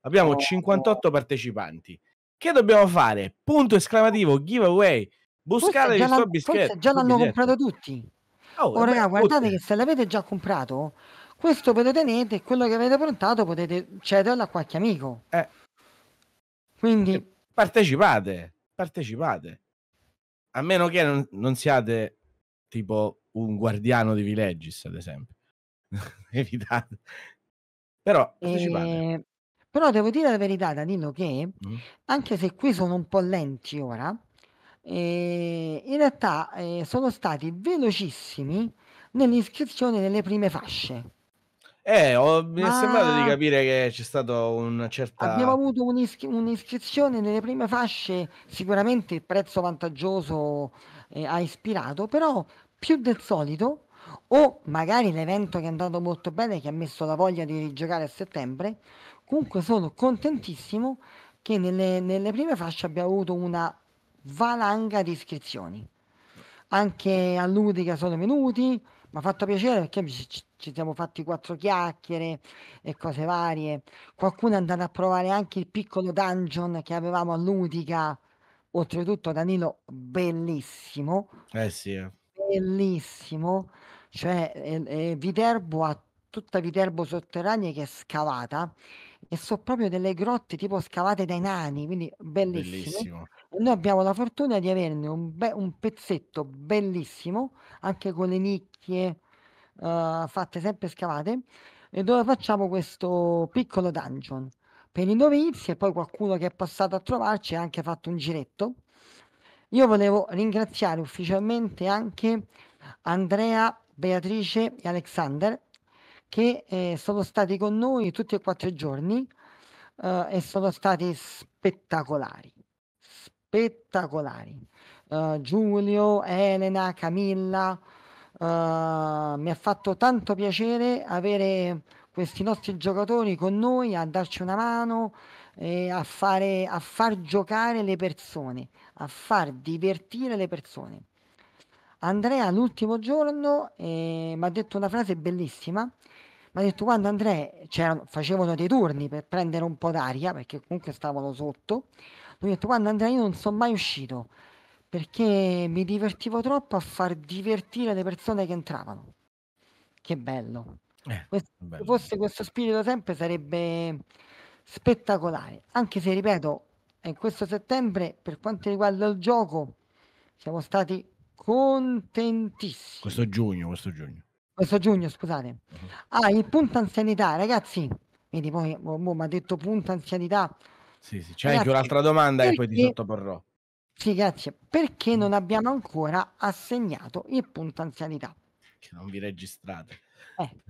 Abbiamo 58 partecipanti. Che dobbiamo fare? Punto esclamativo, giveaway. Buscate il suo biscotto. Già l'hanno comprato tutti. Oh, oh beh, guardate tutti. che se l'avete già comprato, questo ve lo tenete e quello che avete prontato potete cederlo a qualche amico. Eh. Quindi partecipate, partecipate. A meno che non, non siate tipo un guardiano di Villages, ad esempio. Evitate. Però eh, partecipate. E... Però devo dire la verità, Danilo, che Mm. anche se qui sono un po' lenti ora, eh, in realtà eh, sono stati velocissimi nell'iscrizione delle prime fasce. Eh, ho- mi è sembrato di capire che c'è stato una Abbiamo avuto un'iscri- un'iscrizione nelle prime fasce, sicuramente il prezzo vantaggioso eh, ha ispirato, però più del solito, o magari l'evento che è andato molto bene, che ha messo la voglia di rigiocare a settembre, Comunque sono contentissimo che nelle, nelle prime fasce abbia avuto una valanga di iscrizioni. Anche a Ludica sono venuti, mi ha fatto piacere perché ci, ci, siamo fatti quattro chiacchiere e cose varie. Qualcuno è andato a provare anche il piccolo dungeon che avevamo a Ludica, oltretutto Danilo, bellissimo. Eh sì. Eh. Bellissimo. Cioè, eh, eh, Viterbo ha tutta Viterbo sotterranea che è scavata e sono proprio delle grotte tipo scavate dai nani, quindi bellissime. Bellissimo. noi abbiamo la fortuna di averne un, be- un pezzetto bellissimo, anche con le nicchie uh, fatte sempre scavate, e dove facciamo questo piccolo dungeon per i novizi e poi qualcuno che è passato a trovarci ha anche fatto un giretto. Io volevo ringraziare ufficialmente anche Andrea, Beatrice e Alexander che eh, sono stati con noi tutti e quattro i giorni eh, e sono stati spettacolari, spettacolari. Uh, Giulio, Elena, Camilla, uh, mi ha fatto tanto piacere avere questi nostri giocatori con noi a darci una mano e a, fare, a far giocare le persone, a far divertire le persone. Andrea l'ultimo giorno eh, mi ha detto una frase bellissima ma ha detto quando Andrea facevano dei turni per prendere un po' d'aria perché comunque stavano sotto lui ha detto quando Andrea io non sono mai uscito perché mi divertivo troppo a far divertire le persone che entravano che bello, eh, questo, bello. se fosse questo spirito sempre sarebbe spettacolare anche se ripeto in questo settembre per quanto riguarda il gioco siamo stati contentissimi questo giugno questo giugno questo giugno, scusate. Mhm. Ah, il punto anzianità, ragazzi. Vedi, poi mi ha detto punto anzianità. Sì, sì, c'è anche un'altra domanda perché, e poi ti sottoporrò. Sì, grazie. Perché mm. non abbiamo ancora assegnato il punto anzianità? Che non vi registrate. Eh,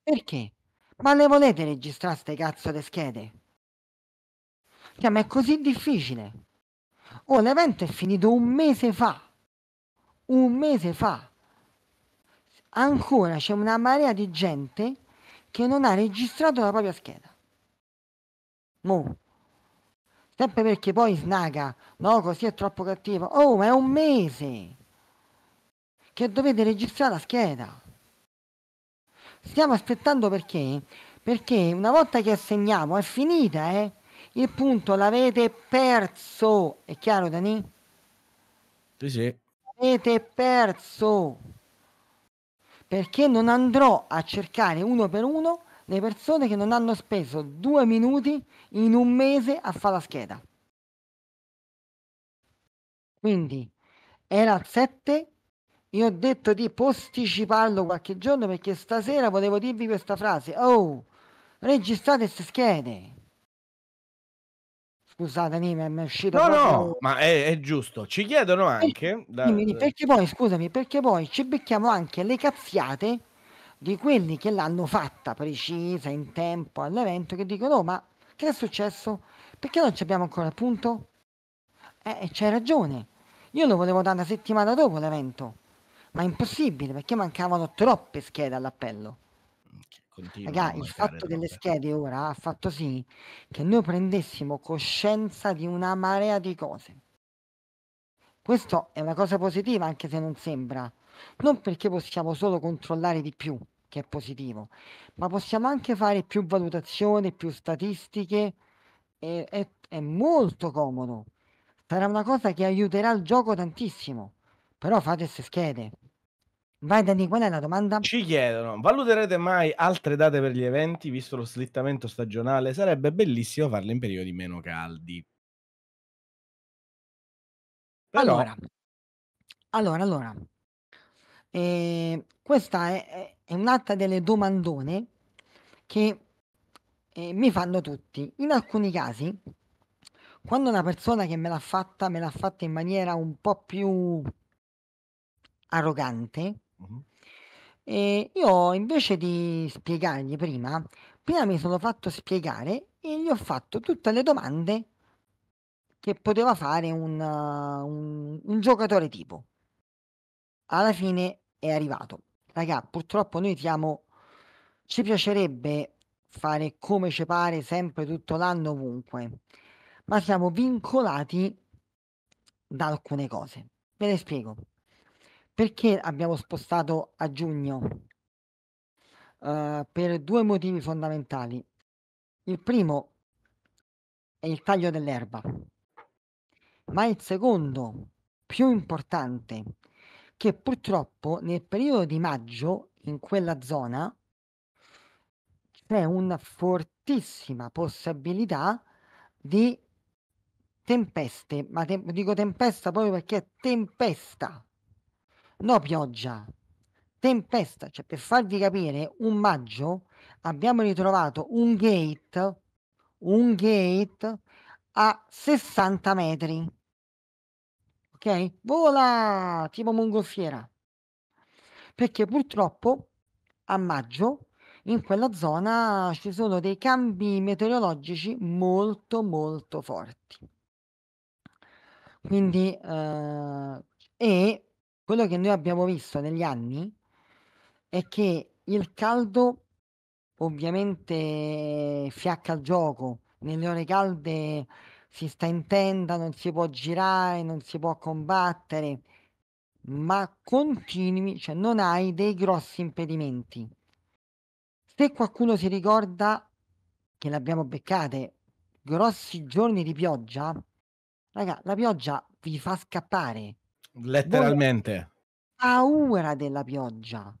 perché? Ma le volete registrare ste cazzo le schede? sì, cioè, ma è così difficile. Oh, l'evento è finito un mese fa. Un mese fa ancora c'è una marea di gente che non ha registrato la propria scheda. Mo. Sempre perché poi snaga, no, così è troppo cattivo. Oh, ma è un mese che dovete registrare la scheda. Stiamo aspettando perché? Perché una volta che assegniamo è finita, eh? Il punto l'avete perso. È chiaro, Dani? Sì, sì. L'avete perso perché non andrò a cercare uno per uno le persone che non hanno speso due minuti in un mese a fare la scheda. Quindi era al 7, io ho detto di posticiparlo qualche giorno perché stasera volevo dirvi questa frase, oh, registrate queste schede. Scusatemi, mi è uscito. No, proprio... no, ma è, è, giusto. Ci chiedono anche. Da... Dimmi, eh. perché poi, scusami, perché poi ci becchiamo anche le cazziate di quelli che l'hanno fatta precisa in tempo all'evento che dicono: oh, ma che è successo? Perché non ci abbiamo ancora il punto? Eh, c'hai ragione. Io lo volevo dare una settimana dopo l'evento, ma è impossibile perché mancavano troppe schede all'appello. Okay. Ragà, il fatto delle robe. schede ora ha fatto sì che noi prendessimo coscienza di una marea di cose. Questo è una cosa positiva, anche se non sembra. Non perché possiamo solo controllare di più, che è positivo, ma possiamo anche fare più valutazioni, più statistiche. E, è, è molto comodo. Sarà una cosa che aiuterà il gioco tantissimo. Però fate queste schede. Vai Dani, qual è la domanda? Ci chiedono, valuterete mai altre date per gli eventi, visto lo slittamento stagionale? Sarebbe bellissimo farle in periodi meno caldi. Però... Allora, allora, allora. Eh, questa è, è un'altra delle domandone che eh, mi fanno tutti. In alcuni casi, quando una persona che me l'ha fatta, me l'ha fatta in maniera un po' più arrogante, e io invece di spiegargli prima, prima mi sono fatto spiegare e gli ho fatto tutte le domande che poteva fare un, un- un giocatore tipo. Alla fine è arrivato. Raga, purtroppo noi siamo... Ci piacerebbe fare come ci pare sempre tutto l'anno ovunque, ma siamo vincolati da alcune cose. Ve le spiego. Perché abbiamo spostato a giugno? Uh, per due motivi fondamentali. Il primo è il taglio dell'erba, ma il secondo, più importante, che purtroppo nel periodo di maggio in quella zona c'è una fortissima possibilità di tempeste, ma te- dico tempesta proprio perché è tempesta, no pioggia, tempesta. Cioè, per farvi capire, un maggio abbiamo ritrovato un gate, un gate a 60 metri. Ok? Vola! Tipo mongolfiera. Perché purtroppo a maggio in quella zona ci sono dei cambi meteorologici molto molto forti. Quindi eh, e quello che noi abbiamo visto negli anni è che il caldo ovviamente fiacca il gioco, nelle ore calde si sta in tenda, non si può girare, non si può combattere, ma continui, cioè non hai dei grossi impedimenti. Se qualcuno si ricorda che l'abbiamo beccate, grossi giorni di pioggia, raga, la pioggia vi fa scappare. Letteralmente. Paura della pioggia.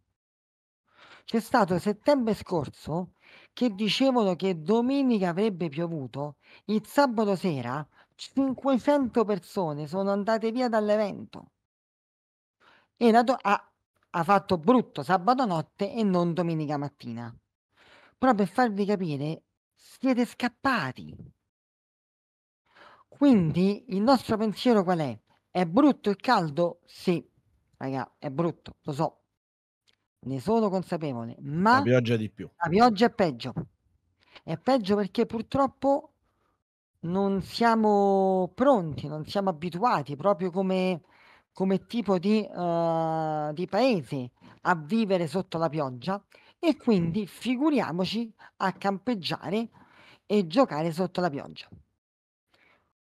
C'è stato settembre scorso che dicevano che domenica avrebbe piovuto, il sabato sera 500 persone sono andate via dall'evento. E la do- ha, ha fatto brutto sabato notte e non domenica mattina. Però per farvi capire, siete scappati. Quindi il nostro pensiero qual è? È brutto il caldo? Sì, raga, è brutto, lo so. Ne sono consapevole, ma la pioggia di più. La pioggia è peggio. È peggio perché purtroppo non siamo pronti, non siamo abituati proprio come, come tipo di, uh, di paese a vivere sotto la pioggia e quindi figuriamoci a campeggiare e giocare sotto la pioggia.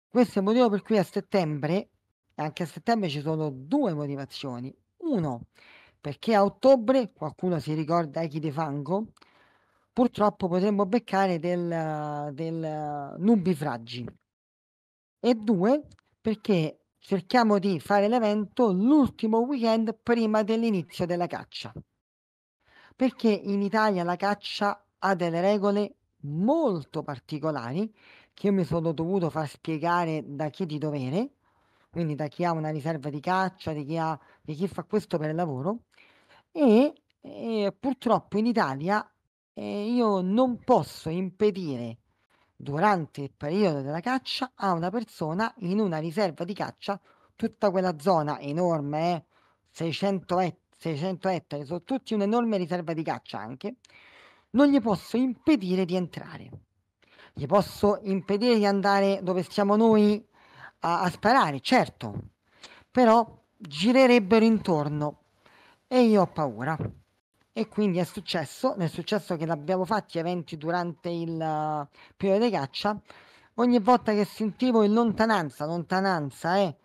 Questo è il motivo per cui a settembre e anche a settembre ci sono due motivazioni. Uno, perché a ottobre, qualcuno si ricorda Echi De Fango, purtroppo potremmo beccare del, del nubifragi. E due, perché cerchiamo di fare l'evento l'ultimo weekend prima dell'inizio della caccia. Perché in Italia la caccia ha delle regole molto particolari che io mi sono dovuto far spiegare da chi di dovere quindi da chi ha una riserva di caccia, di chi, ha, di chi fa questo per lavoro. E, e purtroppo in Italia eh, io non posso impedire durante il periodo della caccia a una persona in una riserva di caccia tutta quella zona enorme, eh, 600, et- 600 ettari, sono tutti un'enorme riserva di caccia anche, non gli posso impedire di entrare. Gli posso impedire di andare dove stiamo noi a, a sparare, certo, però girerebbero intorno e io ho paura. E quindi è successo, è successo che l'abbiamo fatti eventi durante il uh, periodo di caccia, ogni volta che sentivo in lontananza, lontananza eh,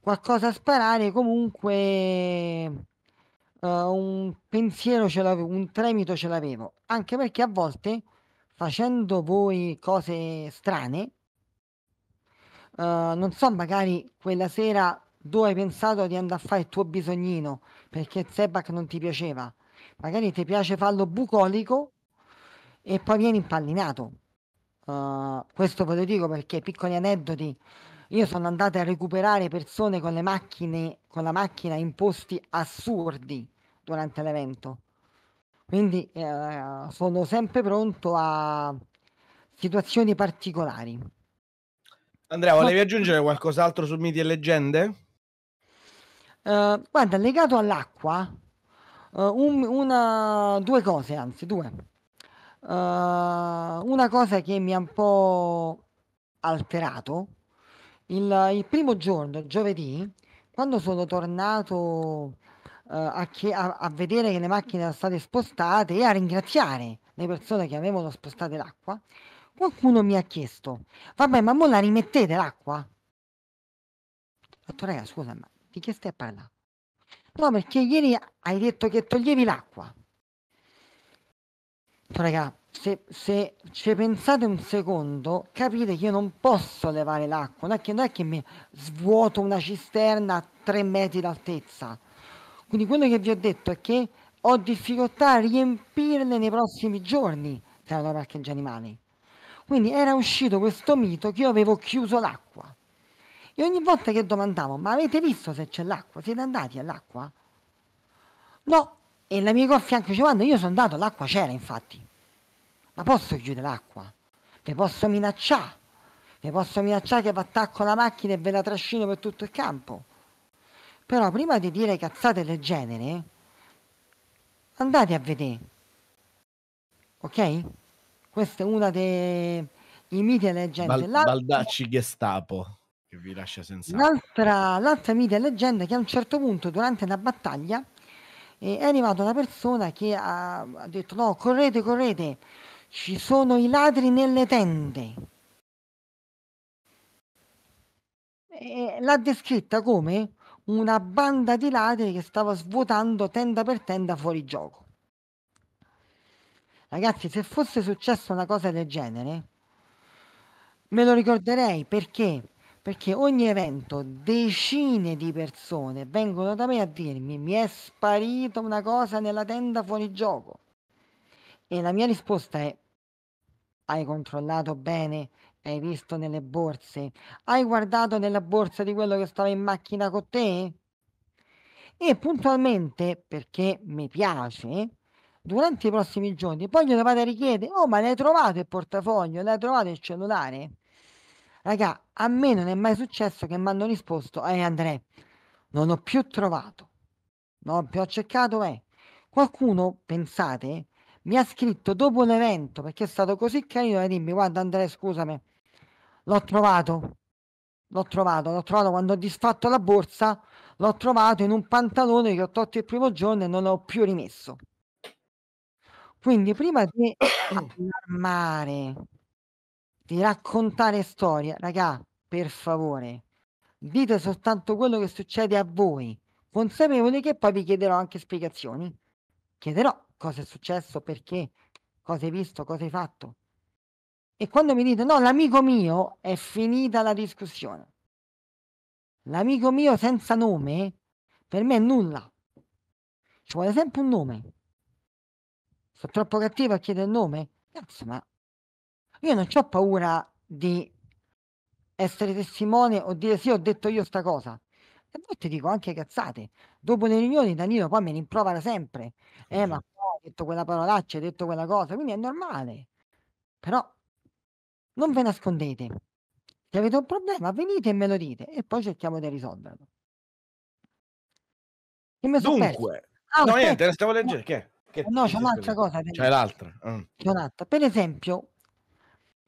qualcosa a sparare, comunque uh, un pensiero ce l'avevo, un tremito ce l'avevo, anche perché a volte facendo voi cose strane, eh, non so, magari quella sera tu hai pensato di andare a fare il tuo bisognino perché Zebac non ti piaceva. Magari ti piace farlo bucolico e poi vieni impallinato. Uh, questo ve lo dico perché piccoli aneddoti. Io sono andato a recuperare persone con le macchine, con la macchina in posti assurdi durante l'evento. Quindi uh, sono sempre pronto a situazioni particolari. Andrea, volevi Ma... aggiungere qualcos'altro su miti e leggende? Uh, guarda, legato all'acqua, uh, un, una, due cose, anzi due. Uh, una cosa che mi ha un po' alterato, il, il primo giorno, giovedì, quando sono tornato a, che, a, a vedere che le macchine erano state spostate e a ringraziare le persone che avevano spostato l'acqua, Qualcuno mi ha chiesto, vabbè, ma voi la rimettete l'acqua? Ho scusa, ma di che stai a parlare? No, perché ieri hai detto che toglievi l'acqua. Detto, raga, se, se ci pensate un secondo, capite che io non posso levare l'acqua, non è che, non è che mi svuoto una cisterna a tre metri d'altezza. Quindi quello che vi ho detto è che ho difficoltà a riempirle nei prossimi giorni se non parcheggia animali. Quindi era uscito questo mito che io avevo chiuso l'acqua. E ogni volta che domandavo, ma avete visto se c'è l'acqua? Siete andati all'acqua? No. E l'amico a fianco Giovanni, io sono andato, l'acqua c'era infatti. Ma posso chiudere l'acqua? Vi posso minacciare? Vi posso minacciare che vi attacco la macchina e ve la trascino per tutto il campo? Però prima di dire cazzate del genere, andate a vedere. Ok? Questa è una dei miti e leggende. Bal- Baldacci Gestapo, che vi lascia senza. L'altra, l'altra mito e leggenda è che a un certo punto, durante una battaglia, eh, è arrivata una persona che ha, ha detto no, correte, correte, ci sono i ladri nelle tende. E l'ha descritta come una banda di ladri che stava svuotando tenda per tenda fuori gioco. Ragazzi, se fosse successa una cosa del genere, me lo ricorderei perché? Perché ogni evento decine di persone vengono da me a dirmi mi è sparita una cosa nella tenda fuori gioco. E la mia risposta è hai controllato bene, hai visto nelle borse, hai guardato nella borsa di quello che stava in macchina con te? E puntualmente, perché mi piace, durante i prossimi giorni, poi glielo vado a richiedere, oh ma l'hai trovato il portafoglio, l'hai trovato il cellulare? Raga, a me non è mai successo che mi hanno risposto, eh Andrea, non ho più trovato, non ho più cercato, eh. Qualcuno, pensate, mi ha scritto dopo l'evento, perché è stato così carino e eh, dimmi, guarda Andrea, scusami, l'ho trovato, l'ho trovato, l'ho trovato quando ho disfatto la borsa, l'ho trovato in un pantalone che ho tolto il primo giorno e non l'ho più rimesso. Quindi prima di allarmare, di raccontare storie, raga, per favore, dite soltanto quello che succede a voi, consapevoli che poi vi chiederò anche spiegazioni. Chiederò cosa è successo, perché, cosa hai visto, cosa hai fatto. E quando mi dite no, l'amico mio, è finita la discussione. L'amico mio senza nome, per me è nulla. Ci vuole sempre un nome sono troppo cattivo a chiedere il nome. Cazzo, eh, ma io non ho paura di essere testimone o dire sì, ho detto io sta cosa. E a volte dico anche cazzate. Dopo le riunioni Danilo poi mi rimprovera sempre. Eh, eh ma ho detto quella parolaccia, ho detto quella cosa, quindi è normale. Però non ve nascondete. Se avete un problema, venite e me lo dite e poi cerchiamo di risolverlo. Dunque, ah, no, niente, stavo leggendo che no, c'è un'altra cosa. Per... C'è l'altra. Mm. C'è un'altra. Per esempio,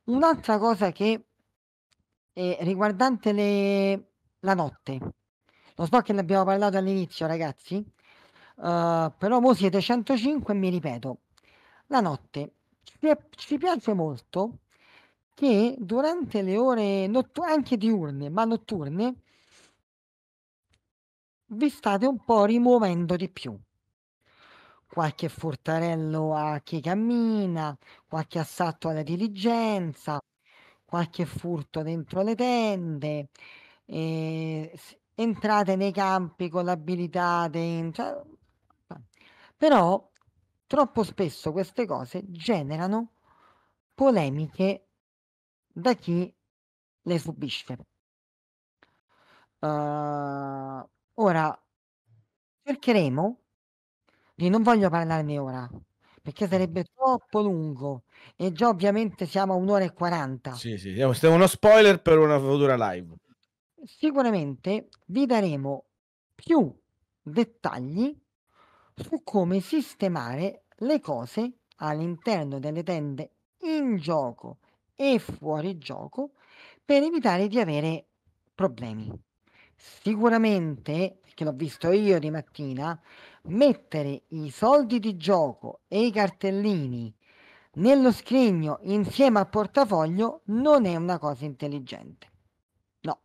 un'altra cosa che è riguardante le... la notte. Lo so che ne abbiamo parlato all'inizio, ragazzi, uh, però voi siete 105 e mi ripeto, la notte ci piace molto che durante le ore nottu- anche diurne, ma notturne, vi state un po' rimuovendo di più qualche furtarello a chi cammina, qualche assalto alla diligenza, qualche furto dentro le tende, eh, entrate nei campi con l'abilità dei... cioè, però troppo spesso queste cose generano polemiche da chi le subisce. Eh, ora cercheremo di non voglio parlarne ora, perché sarebbe troppo lungo e già ovviamente siamo a un'ora e 40. Sì, sì, siamo, stiamo uno spoiler per una futura live. Sicuramente vi daremo più dettagli su come sistemare le cose all'interno delle tende in gioco e fuori gioco per evitare di avere problemi. Sicuramente perché l'ho visto io di mattina, mettere i soldi di gioco e i cartellini nello scrigno insieme al portafoglio non è una cosa intelligente. No,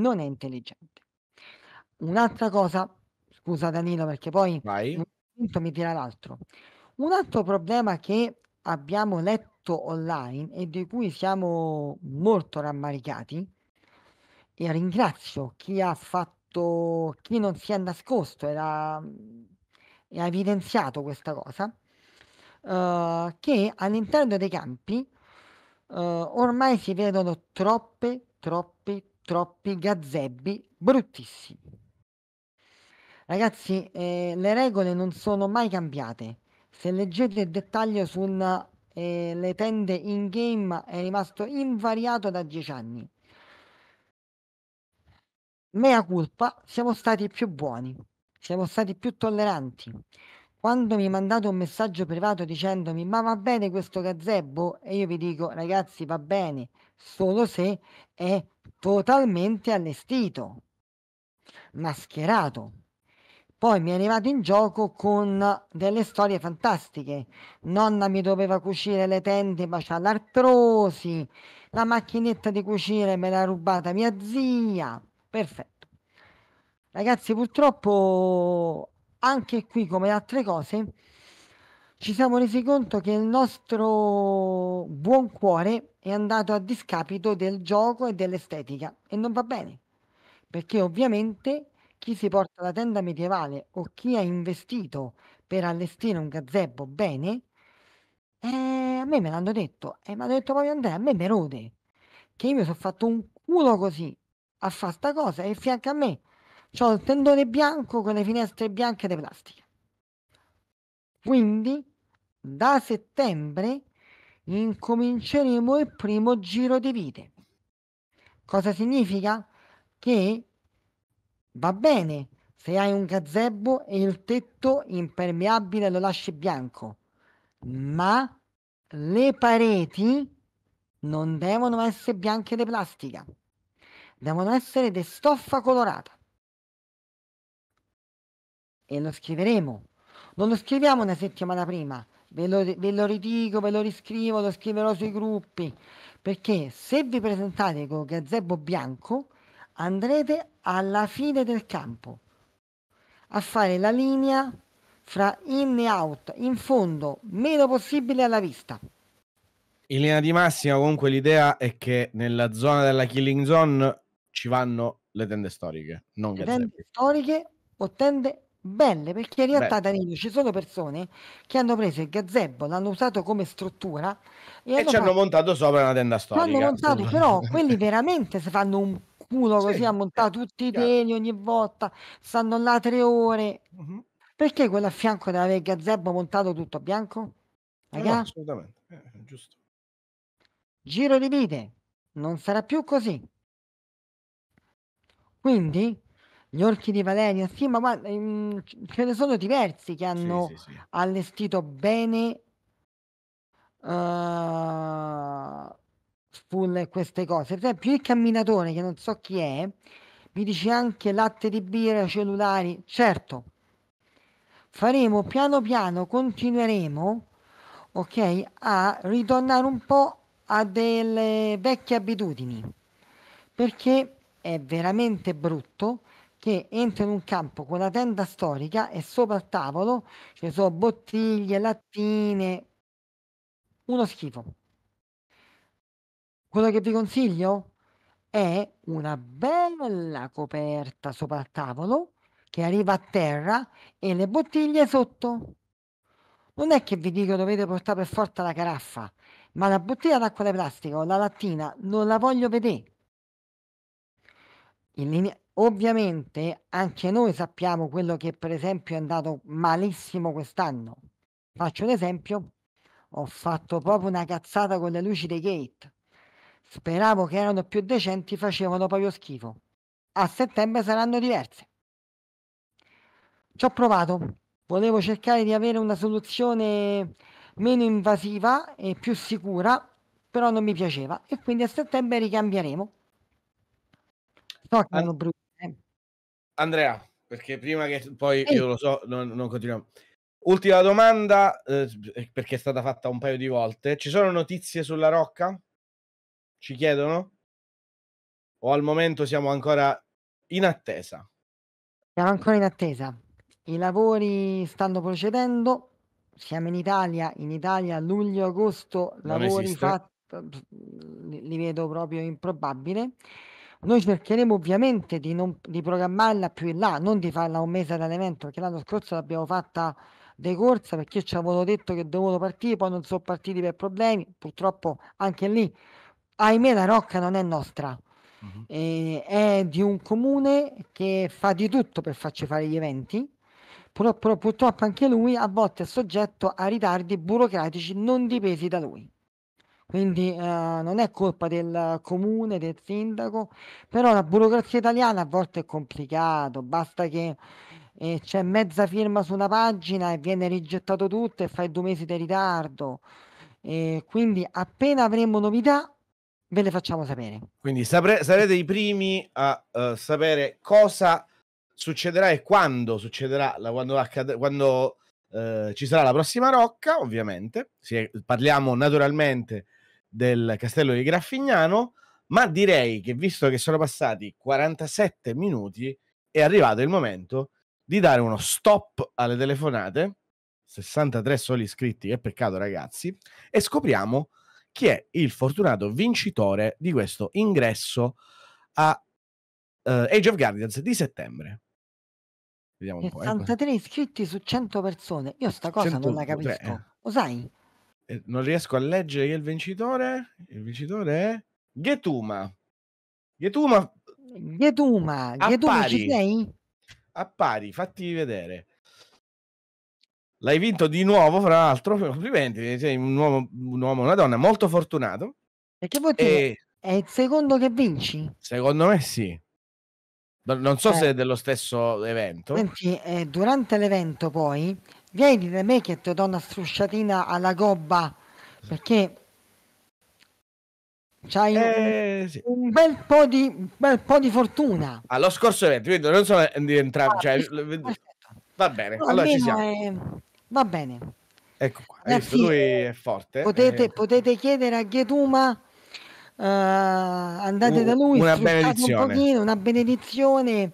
non è intelligente. Un'altra cosa, scusa Danilo perché poi Vai. mi tira l'altro. Un altro problema che abbiamo letto online e di cui siamo molto rammaricati e ringrazio chi ha fatto molto, chi non si è nascosto e mhmm, ha evidenziato questa cosa, uh, che all'interno dei campi uh, ormai si vedono troppe, troppi troppi gazebbi bruttissimi. Ragazzi, eh, le regole non sono mai cambiate. Se leggete il dettaglio sulle ehm, eh, tende in game è rimasto invariato da dieci anni mea culpa, siamo stati più buoni, siamo stati più tolleranti. Quando mi mandate un messaggio privato dicendomi ma va bene questo gazebo e io vi dico ragazzi va bene, solo se è totalmente allestito, mascherato. Poi mi è arrivato in gioco con delle storie fantastiche. Nonna mi doveva cucire le tende, ma c'ha l'artrosi. La macchinetta di cucire me l'ha rubata mia zia perfetto. Ragazzi, purtroppo anche qui, come altre cose, ci siamo resi conto che il nostro buon cuore è andato a discapito del gioco e dell'estetica e non va bene, perché ovviamente chi si porta la tenda medievale o chi ha investito per allestire un gazebo bene, eh, a me me l'hanno detto, e eh, mi hanno detto proprio Andrea, a me mi rode, che io mi sono fatto un culo così a fare sta cosa e fianco a me c'ho il tendone bianco con le finestre bianche di plastica. Quindi da settembre incominceremo il primo giro di vite. Cosa significa? Che va bene se hai un gazebo e il tetto impermeabile lo lasci bianco, ma le pareti non devono essere bianche di plastica devono essere di stoffa colorata. E lo scriveremo. Non lo scriviamo una settimana prima. Ve lo, ve lo ridico, ve lo riscrivo, lo scriverò sui gruppi. Perché se vi presentate con gazebo bianco, andrete alla fine del campo a fare la linea fra in e out, in fondo, meno possibile alla vista. In linea di massima, comunque, l'idea è che nella zona della killing zone ci vanno le tende storiche, non le tende zeppe. storiche o tende belle, perché in realtà Danilo ci sono persone che hanno preso il gazebo, l'hanno usato come struttura e, e hanno ci hanno fatto... montato sopra una tenda storica. L'hanno montato, però quelli veramente si fanno un culo sì, così a montare tutti i teni ogni volta, stanno là tre ore. Uh-huh. Perché quello a fianco deve avere il gazebo montato tutto a bianco? Eh, no, assolutamente, eh, eh, giusto. Giro di vite, non sarà più così. Quindi gli orchi di Valeria, sì, ma guarda, ehm, ce ne sono diversi che hanno Sì, sì, sì. allestito bene eh, Full queste cose. Per esempio, il camminatore, che non so chi è, mi dice anche latte di birra, cellulari. Certo, faremo piano piano, continueremo, ok, a ritornare un po' a delle vecchie abitudini. Perché è veramente brutto che entra in un campo con la tenda storica e sopra il tavolo ci sono bottiglie, lattine, uno schifo. Quello che vi consiglio è una bella coperta sopra il tavolo che arriva a terra e le bottiglie sotto. Non è che vi dico dovete portare per forza la caraffa, ma la bottiglia d'acqua di plastica o la lattina non la voglio vedere in linea... Ovviamente anche noi sappiamo quello che per esempio è andato malissimo quest'anno. Faccio un esempio, ho fatto proprio una cazzata con le luci dei gate. Speravo che erano più decenti, facevano proprio schifo. A settembre saranno diverse. Ci ho provato, volevo cercare di avere una soluzione meno invasiva e più sicura, però non mi piaceva e quindi a settembre ricambieremo. So And- brutte, eh. Andrea, perché prima che poi Ehi. io lo so, non, non continuiamo. Ultima domanda, eh, perché è stata fatta un paio di volte. Ci sono notizie sulla Rocca? Ci chiedono? O al momento siamo ancora in attesa? Siamo ancora in attesa. I lavori stanno procedendo. Siamo in Italia. In Italia, luglio-agosto, lavori fatti. Li vedo proprio improbabile. Noi cercheremo ovviamente di, non, di programmarla più in là, non di farla un mese ad perché l'anno scorso l'abbiamo fatta de corsa, perché ci avevano detto che dovevano partire, poi non sono partiti per problemi, purtroppo anche lì, ahimè la Rocca non è nostra, uh-huh. eh, è di un comune che fa di tutto per farci fare gli eventi, però, però purtroppo anche lui a volte è soggetto a ritardi burocratici non dipesi da lui quindi eh, non è colpa del comune, del sindaco, però la burocrazia italiana a volte è complicata, basta che eh, c'è mezza firma su una pagina e viene rigettato tutto e fai due mesi di ritardo. Eh, quindi appena avremo novità ve le facciamo sapere. Quindi sapre- sarete i primi a uh, sapere cosa succederà e quando succederà, la, quando, accad- quando uh, ci sarà la prossima rocca, ovviamente. Sì, parliamo naturalmente del Castello di Graffignano, ma direi che visto che sono passati 47 minuti è arrivato il momento di dare uno stop alle telefonate, 63 soli iscritti, che peccato ragazzi, e scopriamo chi è il fortunato vincitore di questo ingresso a uh, Age of Guardians di settembre. Vediamo un 63 ecco. iscritti su 100 persone, io sta cosa 103. non la capisco, eh. lo sai? non riesco a leggere il vincitore. Il vincitore è Getuma. Getuma. Mm, Getuma, Getuma ci sei? Appari, fatti vedere. L'hai vinto di nuovo, fra l'altro. Complimenti, sei un uomo, un uomo una donna molto fortunato. Perché vuol dire e... è il secondo che vinci? Secondo me sì. Non so eh. se è dello stesso evento. Senti, eh, durante l'evento poi vieni da me che ti do una strusciatina alla gobba perché C'hai eh, un, sì. un, bel po' di, un bel po' di fortuna. Allo ah, scorso evento, non so eh, di entrare. Ah, cioè, va bene, no, allora ci siamo. È... Va bene. Ecco qua, Ragazzi, lui è forte. Potete, eh. potete chiedere a Ghetuma, uh, eh, andate un, da lui, una benedizione. Un pochino, una benedizione.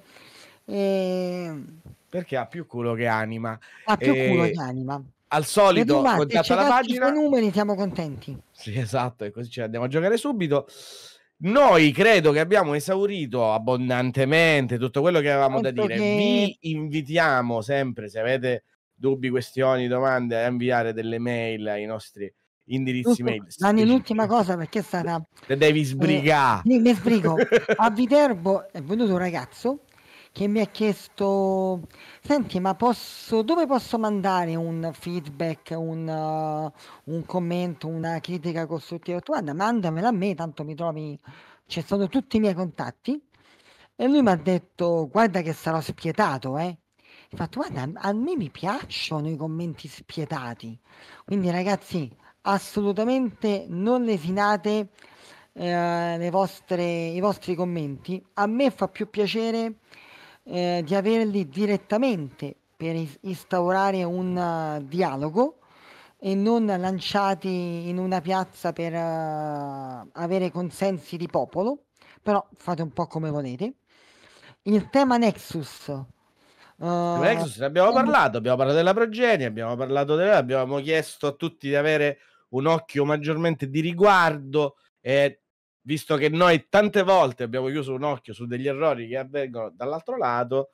Eh, perché ha più culo che anima. Ha più e... culo che anima. Al solito, contatta la pagina. I numeri siamo contenti. Sì, esatto, e così ci andiamo a giocare subito. Noi credo che abbiamo esaurito abbondantemente tutto quello che avevamo Sento da dire. Che... Vi invitiamo sempre, se avete dubbi, questioni, domande, a inviare delle mail ai nostri indirizzi Tutto. mail. Dani, l'ultima cosa perché sarà... Te devi sbrigare. Eh, mi sbrigo. a Viterbo è venuto un ragazzo che mi ha chiesto, senti, ma posso, dove posso mandare un feedback, un, uh, un commento, una critica costruttiva? Tu guarda, mandamela a me, tanto mi trovi, ci sono tutti i miei contatti. E lui mi ha detto, guarda che sarò spietato, eh. Ho fatto, guarda, a me mi piacciono i commenti spietati. Quindi ragazzi, assolutamente non lesinate eh, vostre, i vostri commenti. A me fa più piacere eh, di averli direttamente per instaurare un uh, dialogo e non lanciati in una piazza per uh, avere consensi di popolo, però fate un po' come volete. Il tema Nexus. Uh, Nexus ne abbiamo parlato, abbiamo parlato della progenie, abbiamo parlato della, abbiamo chiesto a tutti di avere un occhio maggiormente di riguardo e visto che noi tante volte abbiamo chiuso un occhio su degli errori che avvengono dall'altro lato,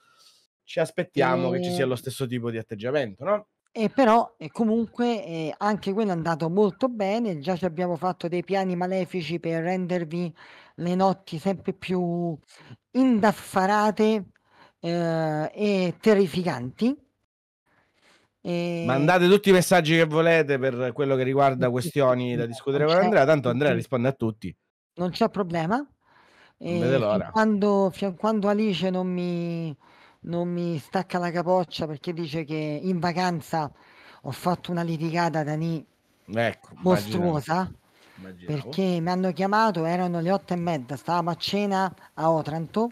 ci aspettiamo e... che ci sia lo stesso tipo di atteggiamento, no? E però e comunque eh, anche quello è andato molto bene, già ci abbiamo fatto dei piani malefici per rendervi le notti sempre più indaffarate eh, e terrificanti. E... Mandate tutti i messaggi che volete per quello che riguarda questioni da discutere con Andrea, certo, tanto Andrea risponde a tutti non c'è problema. E eh, quando, quando, Alice non mi, non mi, stacca la capoccia perché dice che in vacanza ho fatto una litigata da lì ecco, mostruosa immaginavo. perché mi hanno chiamato, erano le otto e mezza, stavamo a cena a Otranto.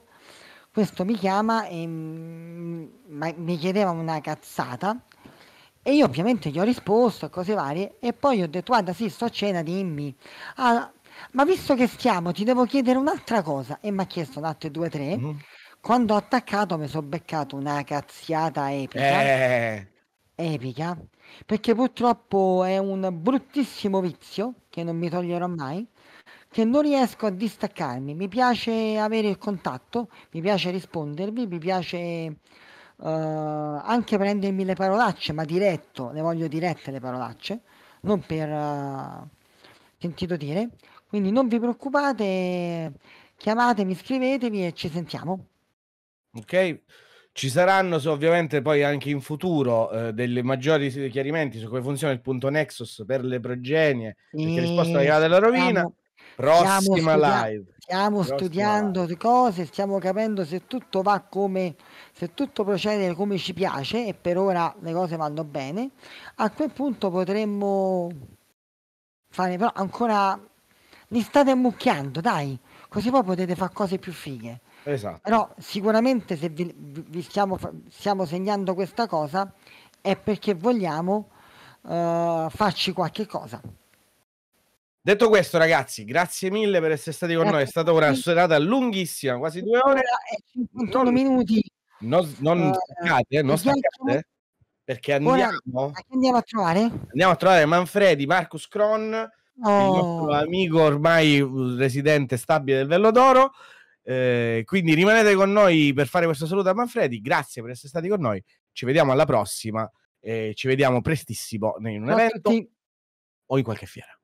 Questo mi chiama e mi chiedeva una cazzata e io ovviamente gli ho risposto a cose varie e poi ho detto guarda sì sto a cena dimmi ah, ma visto che stiamo, ti devo chiedere un'altra cosa. E mi ha chiesto un altro due, tre. Mm. Quando ho attaccato mi sono beccato una cazziata epica. Eh. Epica. Perché purtroppo è un bruttissimo vizio che non mi toglierò mai che non riesco a distaccarmi. Mi piace avere il contatto, mi piace rispondervi, mi piace uh, anche prendermi le parolacce, ma diretto, le voglio dirette le parolacce, non per uh, sentito dire. Quindi non vi preoccupate, chiamatemi, scrivetemi e ci sentiamo. Ok, ci saranno ovviamente poi anche in futuro eh, dei maggiori chiarimenti su come funziona il punto Nexus per le progenie, perché e... risposta arriva della rovina. Siamo, Prossima stiamo studi- live. Stiamo Prossima studiando live. cose, stiamo capendo se tutto va come, se tutto procede come ci piace e per ora le cose vanno bene. A quel punto potremmo fare però ancora vi state ammucchiando, dai, così poi potete fare cose più fighe. Esatto. Però sicuramente se vi, vi stiamo, stiamo, segnando questa cosa è perché vogliamo uh, farci qualche cosa. Detto questo, ragazzi, grazie mille per essere stati con grazie. noi. È stata una serata lunghissima, quasi due ore. E 51 non, minuti. Eh, eh, non, non uh, staccate, non staccate perché andiamo, Ora, andiamo, a trovare? Andiamo a trovare Manfredi, Marcus Cron oh. il nostro amico ormai eh, residente stabile del Vellodoro. Eh, quindi rimanete con noi per fare questo saluto a Manfredi. Grazie per essere stati con noi. Ci vediamo alla prossima. Eh, ci vediamo prestissimo in un Ciao evento o in qualche fiera.